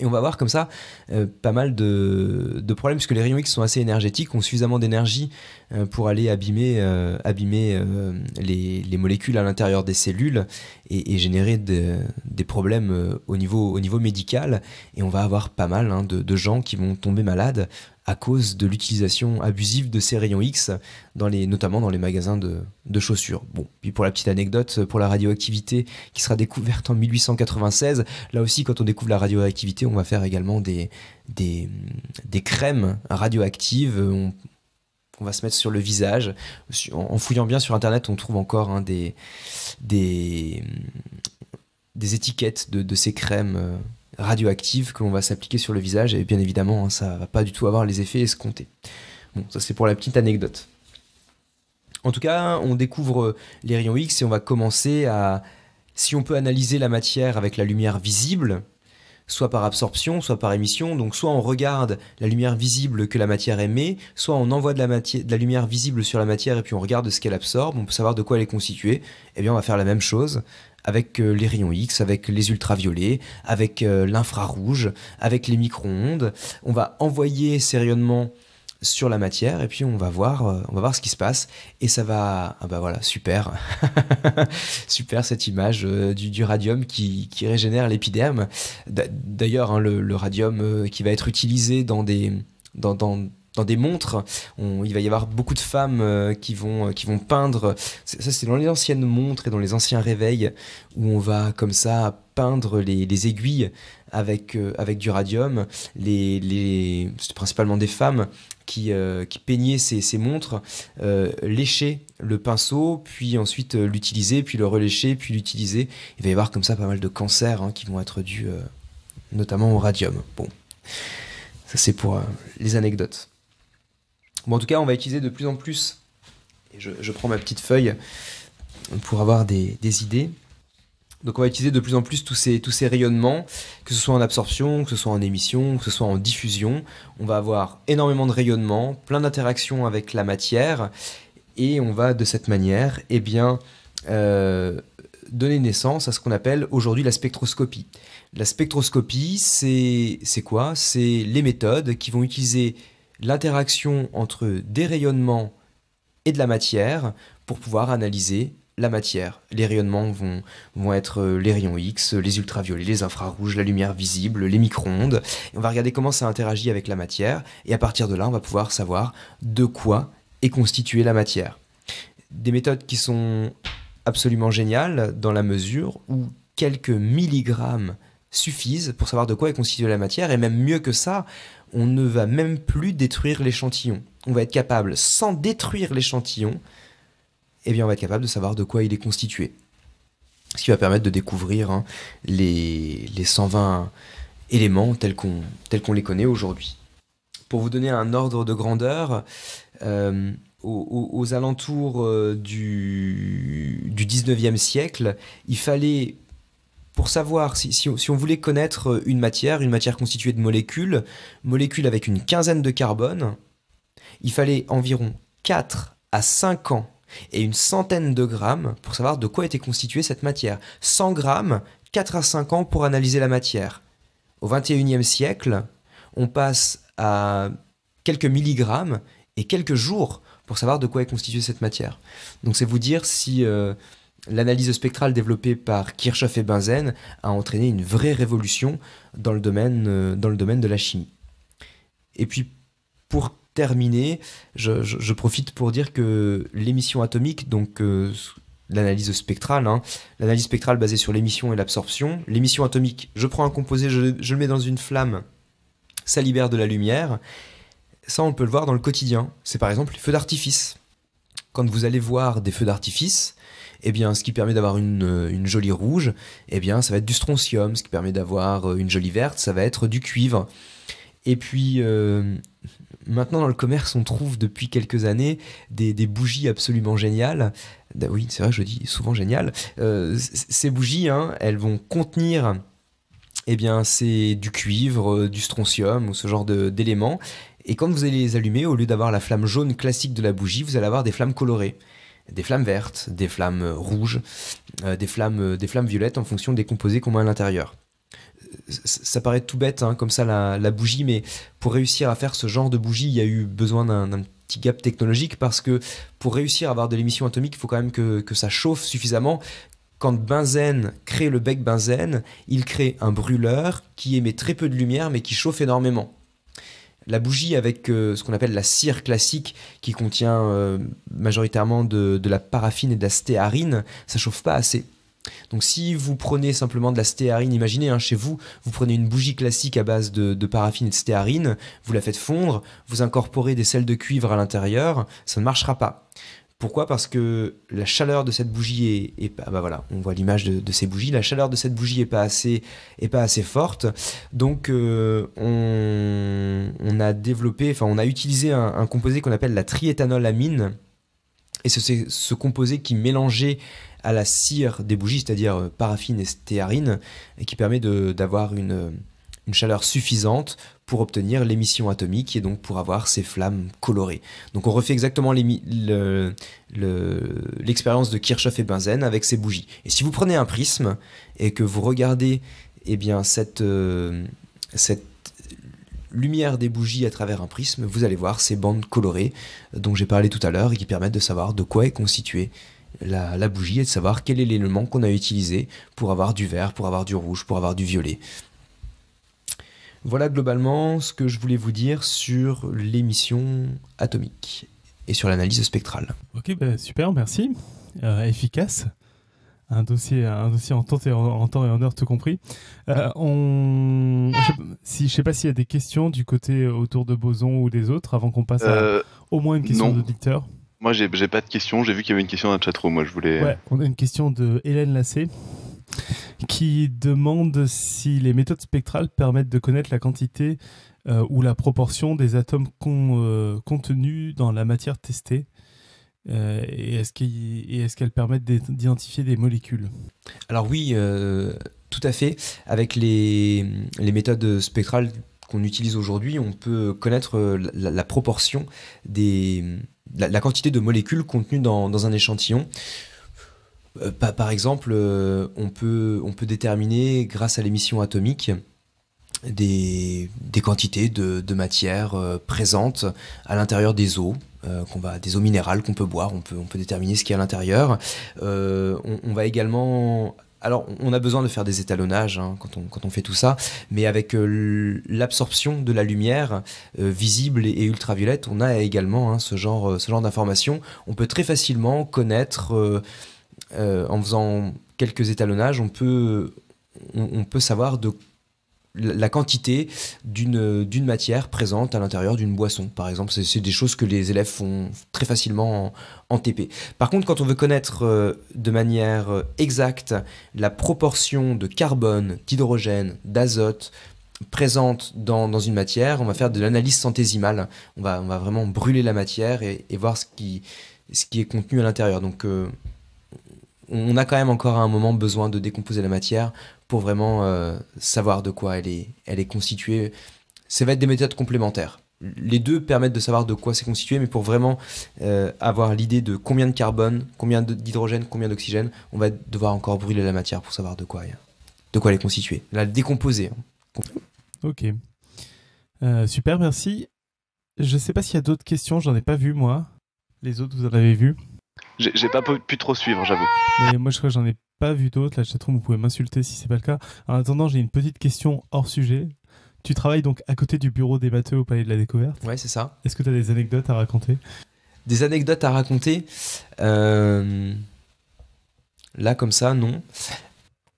et on va avoir comme ça euh, pas mal de, problèmes, puisque les rayons X sont assez énergétiques, ont suffisamment d'énergie euh, pour aller abîmer, euh, les, molécules à l'intérieur des cellules et, générer des problèmes au niveau, au niveau médical. Et on va avoir pas mal hein, de, gens qui vont tomber malades à cause de l'utilisation abusive de ces rayons X, dans les, notamment dans les magasins de, de, chaussures. Bon, puis pour la petite anecdote, pour la radioactivité qui sera découverte en 1896, là aussi quand on découvre la radioactivité, on va faire également des, des, des crèmes radioactives. On, va se mettre sur le visage. En, fouillant bien sur Internet, on trouve encore hein, des, des, des, étiquettes de, de ces crèmes. Euh, radioactive que l'on va s'appliquer sur le visage et bien évidemment hein, ça va pas du tout avoir les effets escomptés. Bon, ça c'est pour la petite anecdote. En tout cas, on découvre euh, les rayons X et on va commencer à si on peut analyser la matière avec la lumière visible, soit par absorption, soit par émission, donc soit on regarde la lumière visible que la matière émet, soit on envoie de la, de la lumière visible sur la matière et puis on regarde ce qu'elle absorbe, on peut savoir de quoi elle est constituée, et eh bien on va faire la même chose avec euh, les rayons X, avec les ultraviolets, avec euh, l'infrarouge, avec les micro-ondes. On va envoyer ces rayonnements sur la matière et puis on va voir euh, on va voir ce qui se passe et ça va ah bah voilà super super cette image du, du radium qui, régénère l'épiderme d'ailleurs hein, le, radium qui va être utilisé dans des dans, dans dans des montres. il va y avoir beaucoup de femmes euh, qui, vont, euh, qui vont peindre. Ça, c'est dans les anciennes montres et dans les anciens réveils où on va comme ça peindre les, aiguilles avec, euh, avec du radium. Les, C'était principalement des femmes qui, qui peignaient ces, montres, lécher le pinceau, puis ensuite l'utiliser, puis le relécher, puis l'utiliser. Il va y avoir comme ça pas mal de cancers hein, qui vont être dus notamment au radium. Bon. Ça, c'est pour les anecdotes en tout cas, on va utiliser de plus en plus. je, prends ma petite feuille pour avoir des, idées. Donc, on va utiliser de plus en plus tous ces, rayonnements, que ce soit en absorption, que ce soit en émission, que ce soit en diffusion. On va avoir énormément de rayonnements, plein d'interactions avec la matière, et on va de cette manière, eh bien, euh, donner naissance à ce qu'on appelle aujourd'hui la spectroscopie. La spectroscopie, c'est quoi C'est les méthodes qui vont utiliser l'interaction entre des rayonnements et de la matière pour pouvoir analyser la matière. Les rayonnements vont, vont être euh, les rayons X, les ultraviolets, les infrarouges, la lumière visible, les micro-ondes. on va regarder comment ça interagit avec la matière et à partir de là, on va pouvoir savoir de quoi est constituée la matière. Des méthodes qui sont absolument géniales dans la mesure où quelques milligrammes suffisent pour savoir de quoi est constituée la matière et même mieux que ça, on ne va même plus détruire l'échantillon. On va être capable, sans détruire l'échantillon, eh bien on va être capable de savoir de quoi il est constitué. Ce qui va permettre de découvrir hein, les, 120 éléments tels qu'on les connaît aujourd'hui. Pour vous donner un ordre de grandeur, euh, aux, alentours euh, du, du 19e siècle, il fallait pour savoir si, on, voulait connaître euh, une matière, une matière constituée de molécules, molécules avec une quinzaine de carbone, il fallait environ 4 à 5 ans et une centaine de grammes pour savoir de quoi était constituée cette matière. 100 grammes, 4 à 5 ans pour analyser la matière. Au 21e siècle, on passe à quelques milligrammes et quelques jours pour savoir de quoi est constituée cette matière. Donc c'est vous dire si... Euh, l'analyse spectrale développée par Kirchhoff et Benzen a entraîné une vraie révolution dans le domaine, euh, dans le domaine de la chimie. Et puis, pour terminer, je, profite pour dire que l'émission atomique, donc euh, l'analyse spectrale, hein, l'analyse spectrale basée sur l'émission et l'absorption, l'émission atomique, je prends un composé, je le mets dans une flamme, ça libère de la lumière. Ça, on peut le voir dans le quotidien. C'est par exemple les feux d'artifice. Quand vous allez voir des feux d'artifice, eh bien, ce qui permet d'avoir euh, une, jolie rouge, eh bien, ça va être du strontium. Ce qui permet d'avoir euh, une jolie verte, ça va être du cuivre. Et puis, euh, maintenant dans le commerce, on trouve depuis quelques années des, bougies absolument géniales. Bah oui, c'est vrai, je dis souvent géniales. ces bougies, hein, elles vont contenir eh bien, c'est du cuivre, du strontium ou ce genre d'éléments. Et quand vous allez les allumer, au lieu d'avoir la flamme jaune classique de la bougie, vous allez avoir des flammes colorées des flammes vertes, des flammes rouges, euh, des, flammes, euh, des flammes violettes en fonction des composés qu'on met à l'intérieur. Euh, ça paraît tout bête, hein, comme ça, la, bougie, mais pour réussir à faire ce genre de bougie, il y a eu besoin d'un petit gap technologique parce que pour réussir à avoir de l'émission atomique, il faut quand même que, que ça chauffe suffisamment, quand benzène crée le bec benzène, il crée un brûleur qui émet très peu de lumière mais qui chauffe énormément. La bougie avec euh, ce qu'on appelle la cire classique qui contient euh, majoritairement de, la paraffine et de la stéarine, ça chauffe pas assez. Donc si vous prenez simplement de la stéarine, imaginez hein, chez vous, vous prenez une bougie classique à base de, de, paraffine et de stéarine, vous la faites fondre, vous incorporez des sels de cuivre à l'intérieur, ça ne marchera pas. Pourquoi Parce que la chaleur de cette bougie est, est bah voilà, on voit l'image de, ces bougies. La chaleur de cette bougie est pas assez, pas assez forte. Donc euh, on, a développé, enfin on a utilisé un, composé qu'on appelle la triéthanolamine. Et c'est ce composé qui mélangeait à la cire des bougies, c'est-à-dire euh, paraffine et stéarine, et qui permet d'avoir une, une chaleur suffisante pour obtenir l'émission atomique et donc pour avoir ces flammes colorées. Donc on refait exactement l'expérience de Kirchhoff et Benzen avec ces bougies. Et si vous prenez un prisme et que vous regardez eh bien, euh, cette, lumière des bougies à travers un prisme, vous allez voir ces bandes colorées dont j'ai parlé tout à l'heure et qui permettent de savoir de quoi est constituée la bougie et de savoir quel est l'élément qu'on a utilisé pour avoir du vert, pour avoir du rouge, pour avoir du violet. Voilà globalement ce que je voulais vous dire sur l'émission atomique et sur l'analyse spectrale. Ok, bah, super, merci. Euh, efficace. Un dossier, un dossier en, temps et en, temps et en heure, tout compris. Euh, on... Je ne sais pas s'il y a des questions du côté euh, autour de Boson ou des autres avant qu'on passe à euh, au moins une question d'auditeur. Moi, j'ai pas de questions. J'ai vu qu'il y avait une question dans le chatroom. Moi, je voulais. on a une question de Hélène Lassé qui demande si les méthodes spectrales permettent de connaître la quantité euh, ou la proportion des atomes euh, contenus dans la matière testée. Euh, et est-ce qu'elles est permettent d'identifier des molécules Alors oui, tout à fait. Avec les, méthodes spectrales qu'on utilise aujourd'hui, on peut connaître la, proportion des... La, quantité de molécules contenues dans, dans un échantillon. Euh, par exemple, euh, on, peut, déterminer, grâce à l'émission atomique, des, quantités de, matière euh, présentes à l'intérieur des eaux. des eaux minérales qu'on peut boire, on peut, déterminer ce qu'il y a à l'intérieur. on, va également... Alors, on a besoin de faire des étalonnages hein, quand, on, fait tout ça, mais avec l'absorption de la lumière visible et, ultraviolette, on a également hein, ce genre, ce genre d'informations. On peut très facilement connaître euh, en faisant quelques étalonnages, on peut, on, peut savoir la quantité d'une matière présente à l'intérieur d'une boisson, par exemple. C'est des choses que les élèves font très facilement en, TP. Par contre, quand on veut connaître euh, de manière euh, exacte la proportion de carbone, d'hydrogène, d'azote présente dans, une matière, on va faire de l'analyse centésimale. On va, on va vraiment brûler la matière et, voir ce qui, ce qui est contenu à l'intérieur. Donc, on a quand même encore à un moment besoin de décomposer la matière pour vraiment euh, savoir de quoi elle est, constituée. Ça va être des méthodes complémentaires. Les deux permettent de savoir de quoi c'est constitué, mais pour vraiment euh, avoir l'idée de combien de carbone, combien d'hydrogène, combien d'oxygène, on va devoir encore brûler la matière pour savoir de quoi, de quoi elle est constituée. La décomposer. Hein. Ok. Euh, super, merci. Je ne sais pas s'il y a d'autres questions, j'en ai pas vu moi. Les autres, vous en avez vu j'ai pas pu trop suivre, j'avoue. Mais moi, je crois que j'en ai pas vu d'autres. je La chatroom, vous pouvez m'insulter si c'est pas le cas. En attendant, j'ai une petite question hors sujet. Tu travailles donc à côté du bureau des bateaux au Palais de la Découverte. Ouais, c'est ça. Est-ce que tu as des anecdotes à raconter Des anecdotes à raconter euh, Là, comme ça, non.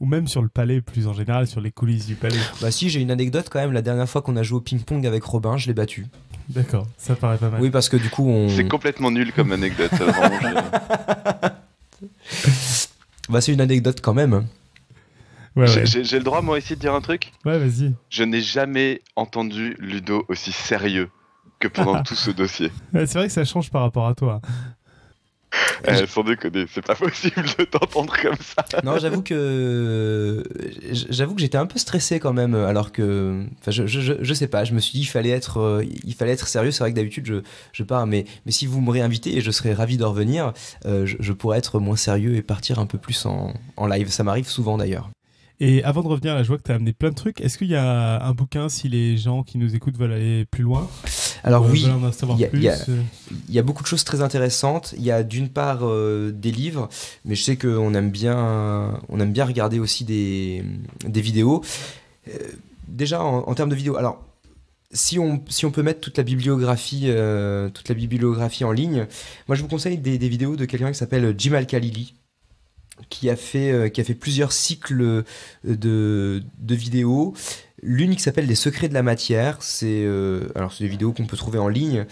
Ou même sur le palais, plus en général, sur les coulisses du palais. Bah si, j'ai une anecdote quand même. La dernière fois qu'on a joué au ping-pong avec Robin, je l'ai battu. D'accord, ça paraît pas mal. Oui, parce que du coup, on. C'est complètement nul comme anecdote. Bah, c'est une anecdote quand même. J'ai le droit, moi, ici, de dire un truc Ouais, vas-y. Je n'ai jamais entendu Ludo aussi sérieux que pendant tout ce dossier. c'est vrai que ça change par rapport à toi. Euh, sans déconner, c'est pas possible de t'entendre comme ça. Non, j'avoue que j'avoue que j'étais un peu stressé quand même, alors que enfin, je, je, sais pas. Je me suis dit il fallait être euh, il fallait être sérieux. C'est vrai que d'habitude je, pars, mais si vous me invité et je serais ravi de revenir, euh, je, pourrais être moins sérieux et partir un peu plus en, en live. Ça m'arrive souvent d'ailleurs. Et avant de revenir, à la joie que tu as amené plein de trucs. Est-ce qu'il y a un bouquin si les gens qui nous écoutent veulent aller plus loin alors oui, il y, a beaucoup de choses très intéressantes. Il y a d'une part euh, des livres, mais je sais qu'on aime bien, on aime bien regarder aussi des, vidéos. Euh, déjà en, termes de vidéos, alors si on, si on peut mettre toute la bibliographie, euh, toute la bibliographie en ligne, moi je vous conseille des, vidéos de quelqu'un qui s'appelle Jim Al-Khalili qui a fait qui a fait plusieurs cycles de, de vidéos L'une qui s'appelle Les secrets de la matière. C'est euh, alors des vidéos qu'on peut trouver en ligne.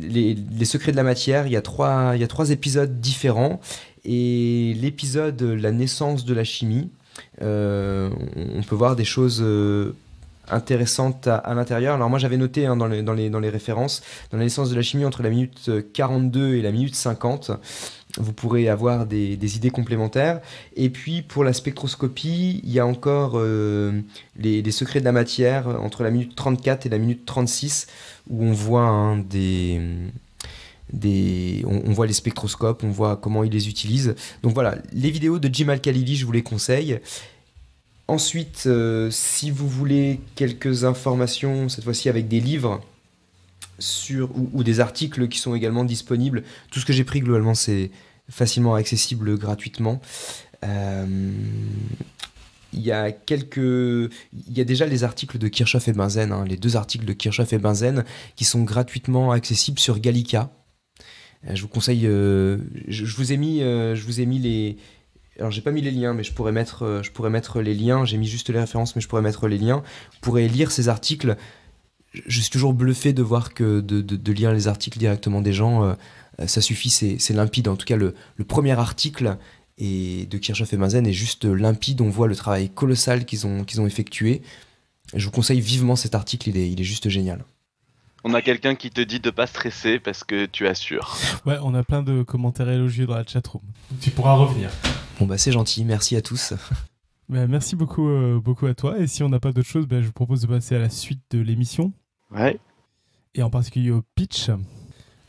Les, secrets de la matière, il y a trois, il trois épisodes différents. Et l'épisode La naissance de la chimie, euh, on peut voir des choses euh, intéressante à, l'intérieur. Alors moi j'avais noté hein, dans, les, dans, les, dans, les, références, dans la naissance de la chimie entre la minute 42 euh, et la minute 50, vous pourrez avoir des, idées complémentaires. Et puis pour la spectroscopie, il y a encore euh, les, secrets de la matière euh, entre la minute 34 et la minute 36, où on voit hein, des... Des, on, voit les spectroscopes, on voit comment ils les utilisent. Donc voilà, les vidéos de Jim Al-Khalili, je vous les conseille. Ensuite, euh, si vous voulez quelques informations, cette fois-ci avec des livres sur, ou, des articles qui sont également disponibles, tout ce que j'ai pris globalement c'est facilement accessible gratuitement. Euh, il y a quelques il y a déjà les articles de Kirchhoff et Benzen hein, les deux articles de Kirchhoff et Benzen qui sont gratuitement accessibles sur Gallica euh, je vous conseille je, vous ai mis je vous ai mis les alors j'ai pas mis les liens, mais je pourrais mettre, euh, je pourrais mettre les liens. J'ai mis juste les références, mais je pourrais mettre les liens. Vous pourrez lire ces articles. Je suis toujours bluffé de voir que de, de, lire les articles directement des gens, euh, ça suffit, c'est limpide. En tout cas, le, le, premier article et de Kirchhoff et Mazen est juste limpide. On voit le travail colossal qu'ils ont, qu'ils ont effectué. Je vous conseille vivement cet article, il est, il est juste génial. On a quelqu'un qui te dit de pas stresser parce que tu assures. Ouais, on a plein de commentaires élogieux dans la chatroom. Tu pourras revenir. Bon, bah, c'est gentil. Merci à tous. Bah, merci beaucoup, euh, beaucoup à toi. Et si on n'a pas d'autre chose, bah, je vous propose de passer à la suite de l'émission. Ouais. Et en particulier au pitch.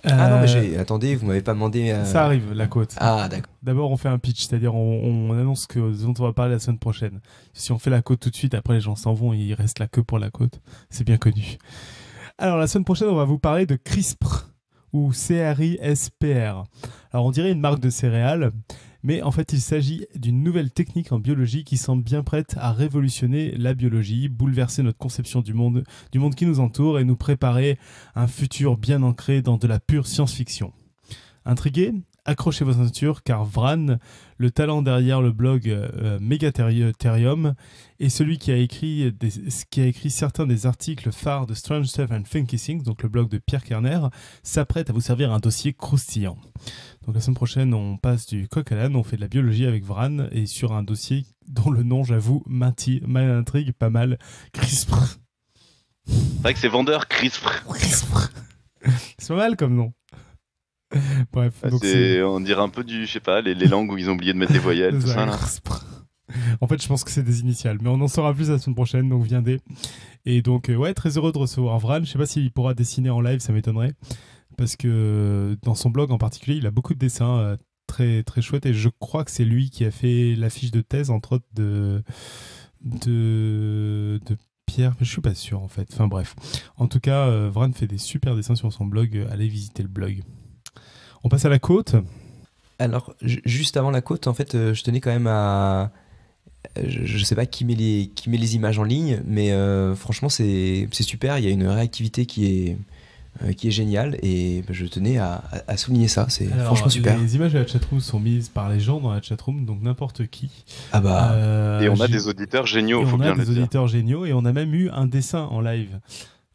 Ah non, mais euh, attendez, vous m'avez pas demandé. Euh, Ça arrive, la côte. Ah, d'accord. D'abord, on fait un pitch, c'est-à-dire on, annonce que dont on va parler la semaine prochaine. Si on fait la côte tout de suite, après les gens s'en vont et il reste la queue pour la côte. C'est bien connu. Alors, la semaine prochaine, on va vous parler de CRISPR ou CRISPR. Alors, on dirait une marque de céréales, mais en fait il s'agit d'une nouvelle technique en biologie qui semble bien prête à révolutionner la biologie, bouleverser notre conception du monde, du monde qui nous entoure et nous préparer un futur bien ancré dans de la pure science-fiction. Intrigué accrochez vos ceintures car Vran, le talent derrière le blog euh, euh Megatherium, est celui qui a, écrit qui a écrit certains des articles phares de Strange Stuff and Funky Things, donc le blog de Pierre Kerner, s'apprête à vous servir un dossier croustillant. Donc la semaine prochaine, on passe du coq à l'âne, on fait de la biologie avec Vran et sur un dossier dont le nom, j'avoue, m'intrigue pas mal, CRISPR. C'est vrai que c'est vendeur CRISPR. C'est pas mal comme nom. Bref. Ah, on dirait un peu du, je sais pas, les, langues où ils ont oublié de mettre des voyelles, tout ça. En fait, je pense que c'est des initiales, mais on en saura plus la semaine prochaine, donc viendez. Et donc, euh, ouais, très heureux de recevoir Vran. Je sais pas s'il pourra dessiner en live, ça m'étonnerait. Parce que euh, dans son blog en particulier, il a beaucoup de dessins euh, très, très chouettes. Et je crois que c'est lui qui a fait l'affiche de thèse, entre autres, de, de, de Pierre. Je suis pas sûr, en fait. Enfin, bref. En tout cas, Vran fait des super dessins sur son blog. Allez visiter le blog. On passe à la côte. Alors, juste avant la côte, en fait, euh, je tenais quand même à. Je sais pas qui met, les, qui met les images en ligne, mais euh, franchement, c'est super. Il y a une réactivité qui est, euh, qui est géniale et bah, je tenais à, souligner ça. C'est franchement super. Les images de la chatroom sont mises par les gens dans la chatroom, donc n'importe qui. Ah bah. et on a des auditeurs géniaux, faut des auditeurs géniaux et on a même eu un dessin en live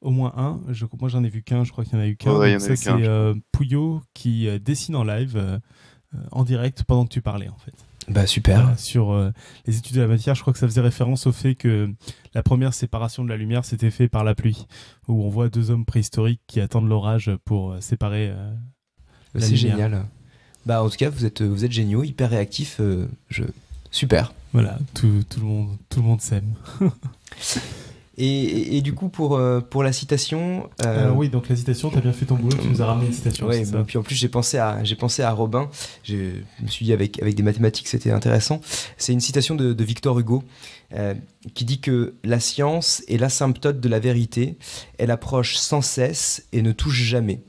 au moins un. moi, j'en ai vu qu'un. Je crois qu'il y en a eu qu'un. ça, c'est euh, Pouillot qui euh, dessine en live, euh, en direct, pendant que tu parlais, en fait. Bah super. sur les études de la matière, je crois que ça faisait référence au fait que la première séparation de la lumière s'était faite par la pluie, où on voit deux hommes préhistoriques qui attendent l'orage pour séparer. c'est génial. Bah en tout cas, vous êtes vous êtes géniaux, hyper réactifs. je super. Voilà, tout, tout le monde tout le monde s'aime. Et, du coup, pour, euh, pour la citation. Euh, euh, oui, donc la citation, tu as bien fait ton boulot, tu nous as ramené une citation. Oui, et puis en plus, j'ai pensé, à, j'ai pensé à Robin. Je me suis dit, avec, avec des mathématiques, c'était intéressant. C'est une citation de, Victor Hugo qui dit que la science est l'asymptote de la vérité. Elle approche sans cesse et ne touche jamais.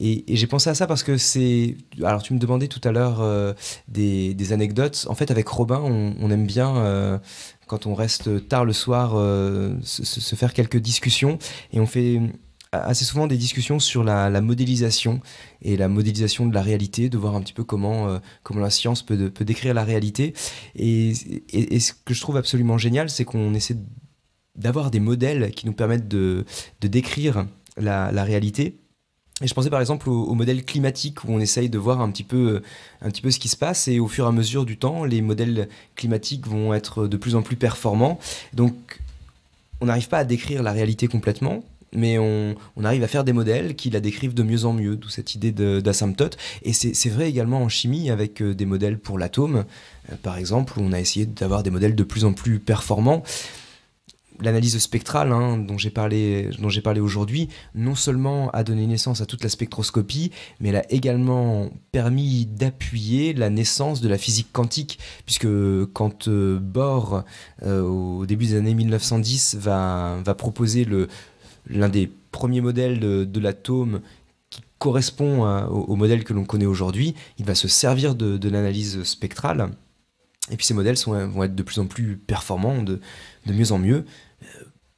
Et, j'ai pensé à ça parce que c'est. Alors, tu me demandais tout à l'heure des, des, anecdotes. En fait, avec Robin, on, on aime bien quand on reste tard le soir, euh, se, faire quelques discussions. Et on fait euh, assez souvent des discussions sur la, modélisation et la modélisation de la réalité, de voir un petit peu comment, euh, comment la science peut, peut décrire la réalité. Et, ce que je trouve absolument génial, c'est qu'on essaie d'avoir des modèles qui nous permettent de, décrire la, la réalité et je pensais par exemple au, modèle climatique où on essaye de voir un petit, peu, euh, un petit peu ce qui se passe et au fur et à mesure du temps, les modèles climatiques vont être de plus en plus performants. Donc on n'arrive pas à décrire la réalité complètement, mais on, on, arrive à faire des modèles qui la décrivent de mieux en mieux, d'où cette idée d'asymptote. Et c'est vrai également en chimie avec euh, des modèles pour l'atome, euh, par exemple, où on a essayé d'avoir des modèles de plus en plus performants l'analyse spectrale hein, dont j'ai parlé, dont j'ai parlé aujourd'hui, non seulement a donné naissance à toute la spectroscopie, mais elle a également permis d'appuyer la naissance de la physique quantique, puisque quand euh, Bohr, euh, au début des années 1910, va, va proposer l'un des premiers modèles de, l'atome qui correspond au, modèle que l'on connaît aujourd'hui, il va se servir de l'analyse spectrale et puis ces modèles vont être de plus en plus performants, de, mieux en mieux. Euh,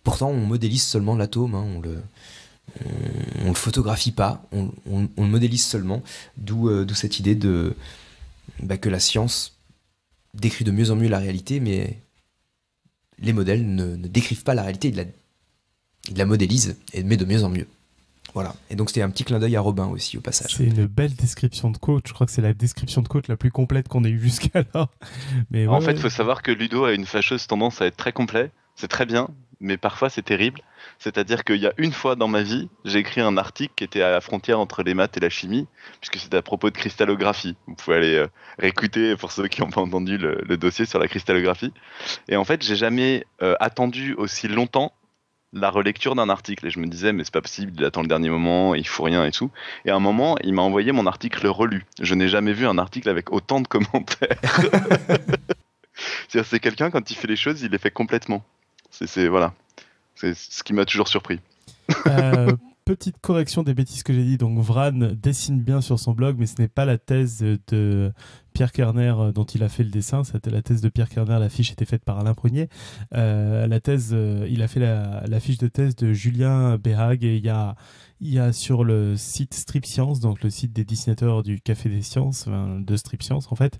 pourtant, on modélise seulement l'atome, hein, on le ne le photographie pas, on, le modélise seulement, d'où euh, cette idée de bah, que la science décrit de mieux en mieux la réalité, mais les modèles ne, décrivent pas la réalité, ils la, ils la modélisent, mais de mieux en mieux. Voilà. Et donc c'était un petit clin d'œil à Robin aussi au passage. C'est une belle description de côte, Je crois que c'est la description de côte la plus complète qu'on ait eue jusqu'alors. Mais en fait, il faut savoir que Ludo a une fâcheuse tendance à être très complet. C'est très bien, mais parfois c'est terrible. C'est-à-dire qu'il y a une fois dans ma vie, j'ai écrit un article qui était à la frontière entre les maths et la chimie, puisque c'était à propos de cristallographie. Vous pouvez aller euh, réécouter pour ceux qui n'ont pas entendu le, dossier sur la cristallographie. Et en fait, j'ai jamais euh, attendu aussi longtemps la relecture d'un article et je me disais mais c'est pas possible, il attend le dernier moment, il faut rien et tout. Et à un moment, il m'a envoyé mon article relu. Je n'ai jamais vu un article avec autant de commentaires. c'est quelqu'un quand il fait les choses, il les fait complètement. C'est voilà, c'est ce qui m'a toujours surpris. euh, petite correction des bêtises que j'ai dit. Donc, Vran dessine bien sur son blog, mais ce n'est pas la thèse de Pierre Kerner euh, dont il a fait le dessin. C'était la thèse de Pierre Kerner. L'affiche était faite par Alain Prunier. Euh, la thèse, euh, il a fait la fiche de thèse de Julien Bérag et il y a il y a sur le site Strip Science, donc le site des dessinateurs du Café des Sciences, de Strip Science en fait,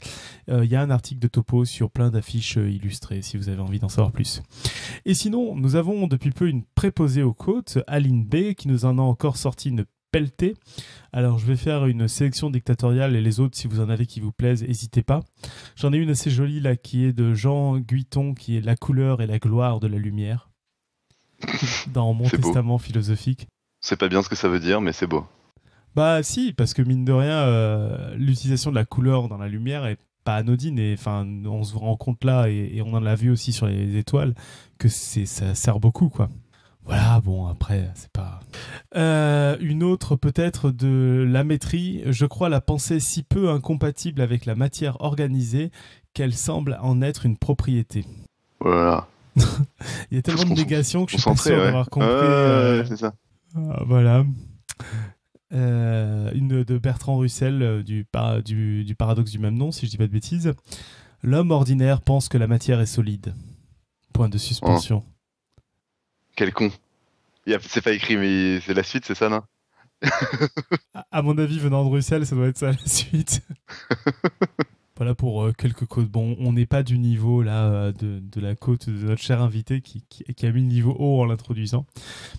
euh, il y a un article de topo sur plein d'affiches euh, illustrées si vous avez envie d'en savoir plus. Et sinon, nous avons depuis peu une préposée aux côtes, Aline B, qui nous en a encore sorti une pelletée. Alors je vais faire une sélection dictatoriale et les autres, si vous en avez qui vous plaisent, n'hésitez pas. J'en ai une assez jolie là qui est de Jean Guiton, qui est La couleur et la gloire de la lumière dans mon testament philosophique. C'est pas bien ce que ça veut dire, mais c'est beau. Bah si, parce que mine de rien, euh, l'utilisation de la couleur dans la lumière est pas anodine et enfin on se rend compte là et, on en a vu aussi sur les étoiles que c'est ça sert beaucoup quoi. Voilà, bon, après, c'est pas. Euh, une autre, peut-être, de la maîtrise, je crois la pensée si peu incompatible avec la matière organisée qu'elle semble en être une propriété. Voilà. Il y a tellement de négations que je suis pas sûr d'avoir compris. Euh, c'est ça. Ah, voilà. Euh, une de Bertrand Russell euh, du, du, paradoxe du même nom, si je dis pas de bêtises. L'homme ordinaire pense que la matière est solide. Point de suspension. Oh. Quel con. C'est pas écrit, mais c'est la suite, c'est ça, non à, mon avis, venant de Russell, ça doit être ça la suite. Voilà pour euh, quelques côtes. Bon, on n'est pas du niveau là euh, de, la côte de notre cher invité qui, a mis le niveau haut en l'introduisant.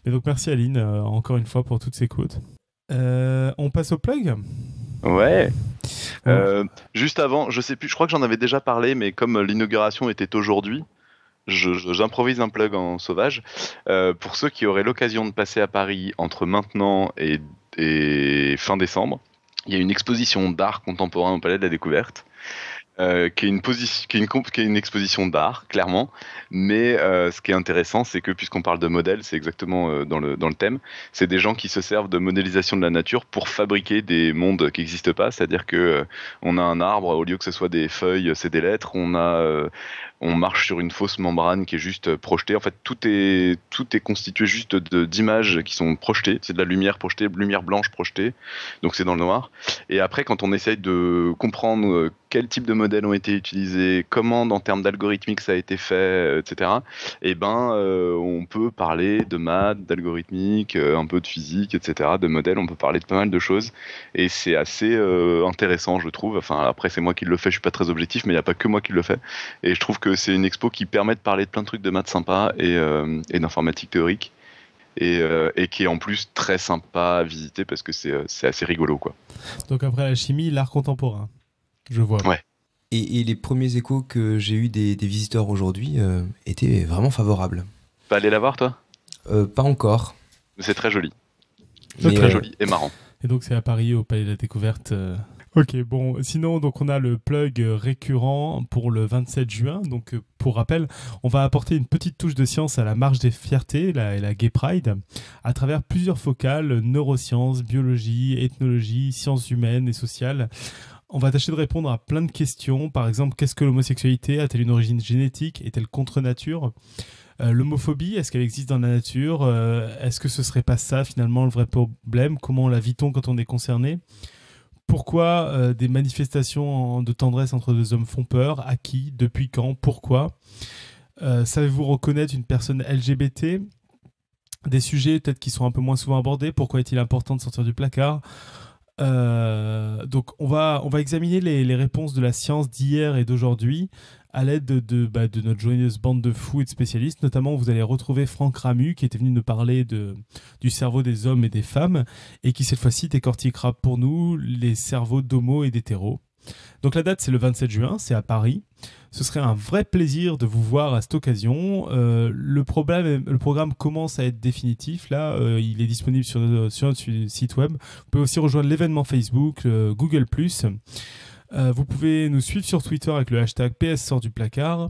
Mais donc merci Aline euh, encore une fois pour toutes ces côtes. on passe au plug Ouais. juste avant, je sais plus, je crois que j'en avais déjà parlé, mais comme l'inauguration était aujourd'hui, j'improvise un plug en sauvage. pour ceux qui auraient l'occasion de passer à Paris entre maintenant et, et fin décembre, il y a une exposition d'art contemporain au Palais de la Découverte euh, qui est une position, qui est une exposition d'art, clairement. Mais euh, ce qui est intéressant, c'est que puisqu'on parle de modèles, c'est exactement euh, dans, le, dans le thème, c'est des gens qui se servent de modélisation de la nature pour fabriquer des mondes qui n'existent pas. C'est-à-dire que on a un arbre, au lieu que ce soit des feuilles, c'est des lettres. On a on marche sur une fausse membrane qui est juste euh, projetée. En fait, tout est, tout est constitué juste d'images qui sont projetées. C'est de la lumière projetée, lumière blanche projetée. Donc c'est dans le noir. Et après, quand on essaye de comprendre euh, quel type de modèles ont été utilisés, comment en termes d'algorithmique ça a été fait, etc. Euh, et eh ben, on peut parler de maths, d'algorithmique, un peu de physique, etc. De modèles, on peut parler de pas mal de choses. Et c'est assez intéressant, je trouve. Enfin, après c'est moi qui le fais, je suis pas très objectif, mais il n'y a pas que moi qui le fais. Et je trouve que c'est une expo qui permet de parler de plein de trucs de maths sympa et, euh, d'informatique théorique. Euh, et, qui est en plus très sympa à visiter parce que euh, c'est assez rigolo quoi. Donc après la chimie, l'art contemporain, je vois. Ouais. Et, les premiers échos que j'ai eu des, visiteurs aujourd'hui étaient vraiment favorables. Pas aller la voir toi Pas encore. C'est très joli. C'est très joli et marrant. Et donc c'est à Paris au Palais de la Découverte. Ok, bon, sinon, donc on a le plug euh, récurrent pour le 27 juin. Donc, euh, pour rappel, on va apporter une petite touche de science à la marche des fiertés, la, la Gay Pride, à travers plusieurs focales, neurosciences, biologie, ethnologie, sciences humaines et sociales. On va tâcher de répondre à plein de questions. Par exemple, qu'est-ce que l'homosexualité A-t-elle une origine génétique Est-elle contre nature euh, L'homophobie, est-ce qu'elle existe dans la nature Est-ce que ce serait pas ça finalement le vrai problème Comment la vit-on quand on est concerné pourquoi euh, des manifestations de tendresse entre deux hommes font peur À qui Depuis quand Pourquoi euh, Savez-vous reconnaître une personne LGBT Des sujets peut-être qui sont un peu moins souvent abordés. Pourquoi est-il important de sortir du placard euh, donc on va, on va examiner les réponses de la science d'hier et d'aujourd'hui à l'aide bah, de, notre joyeuse bande de fous et de spécialistes. Notamment, vous allez retrouver Franck Ramu, qui était venu nous parler de, du cerveau des hommes et des femmes, et qui cette fois-ci décortiquera pour nous les cerveaux d'homo et d'hétéro. Donc la date, c'est le 27 juin, c'est à Paris. Ce serait un vrai plaisir de vous voir à cette occasion. Euh, le, problème, le programme commence à être définitif. Là, euh, il est disponible sur, notre site web. Vous pouvez aussi rejoindre l'événement Facebook, euh, Google ⁇ euh, vous pouvez nous suivre sur Twitter avec le hashtag PS sort du placard.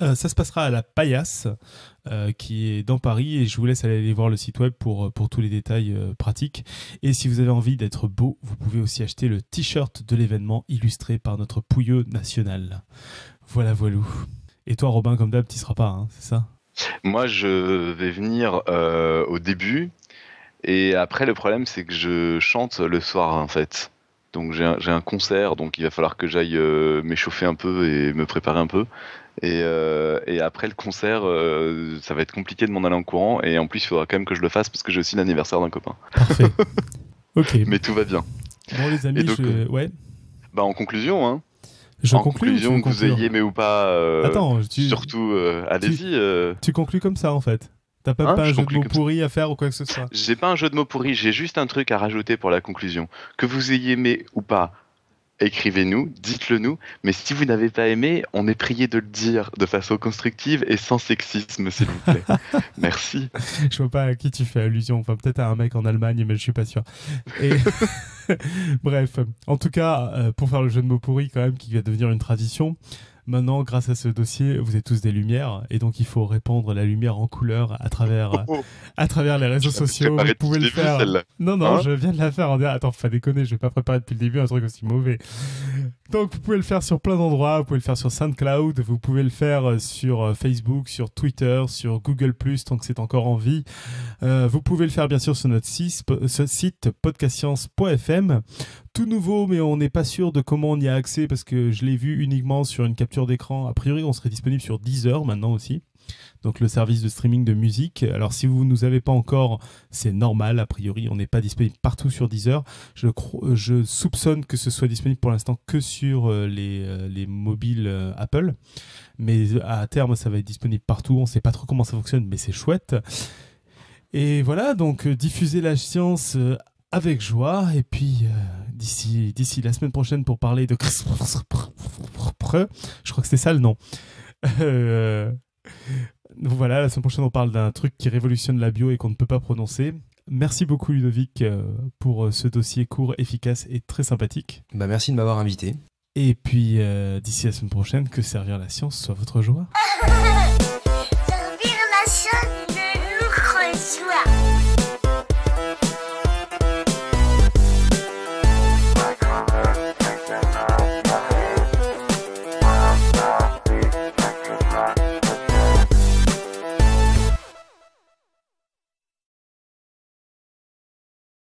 Euh, ça se passera à la Paillasse, euh, qui est dans Paris, et je vous laisse aller, voir le site web pour, pour tous les détails pratiques. Et si vous avez envie d'être beau, vous pouvez aussi acheter le t-shirt de l'événement illustré par notre pouilleux national. Voilà, voilou. Et toi, Robin, comme d'hab, tu seras pas, hein, c'est ça Moi, je vais venir au début, et après, le problème, c'est que je chante le soir, en fait. Donc j'ai un, concert, donc il va falloir que j'aille euh, m'échauffer un peu et me préparer un peu. Et, euh, après le concert, euh, ça va être compliqué de m'en aller en courant. Et en plus, il faudra quand même que je le fasse parce que j'ai aussi l'anniversaire d'un copain. Parfait. Mais tout va bien. Bon les amis, je... ouais. Bah en conclusion, hein. en conclusion, que vous ayez aimé ou pas. Attends, surtout allez-y. tu conclus comme ça en fait. T'as pas, hein, pas un jeu de mots pourri à faire ou quoi que ce soit J'ai pas un jeu de mots pourri, j'ai juste un truc à rajouter pour la conclusion. Que vous ayez aimé ou pas, écrivez-nous, dites-le nous. Mais si vous n'avez pas aimé, on est prié de le dire de façon constructive et sans sexisme, s'il vous plaît. Merci. Je vois pas à qui tu fais allusion. Enfin, peut-être à un mec en Allemagne, mais je suis pas sûr. Bref, en tout cas, euh, pour faire le jeu de mots pourri quand même, qui va devenir une tradition, Maintenant, grâce à ce dossier, vous êtes tous des lumières et donc il faut répandre la lumière en couleur à travers, oh, oh. à travers les réseaux sociaux. Vous pouvez le faire. Non, non, hein je viens de la faire en Attends, pas déconner, je vais pas préparer depuis le début un truc aussi mauvais. Donc vous pouvez le faire sur plein d'endroits, vous pouvez le faire sur SoundCloud, vous pouvez le faire euh, sur euh, Facebook, sur Twitter, sur Google ⁇ tant que c'est encore en vie. Euh, vous pouvez le faire bien sûr sur notre site, site podcastscience.fm. Tout nouveau, mais on n'est pas sûr de comment on y a accès parce que je l'ai vu uniquement sur une capture d'écran. A priori, on serait disponible sur Deezer maintenant aussi. Donc le service de streaming de musique. Alors si vous nous avez pas encore, c'est normal. A priori, on n'est pas disponible partout sur Deezer. Je, je soupçonne que ce soit disponible pour l'instant que sur euh, euh, les, mobiles euh, Apple. Mais à terme, ça va être disponible partout. On ne sait pas trop comment ça fonctionne, mais c'est chouette. Et voilà, donc diffuser la science avec joie. Et puis d'ici la semaine prochaine pour parler de Je crois que c'est ça le nom. Euh, voilà, la semaine prochaine on parle d'un truc qui révolutionne la bio et qu'on ne peut pas prononcer. Merci beaucoup Ludovic euh, pour euh, ce dossier court, efficace et très sympathique. Bah merci de m'avoir invité. Et puis d'ici la semaine prochaine, que servir la science soit votre joie.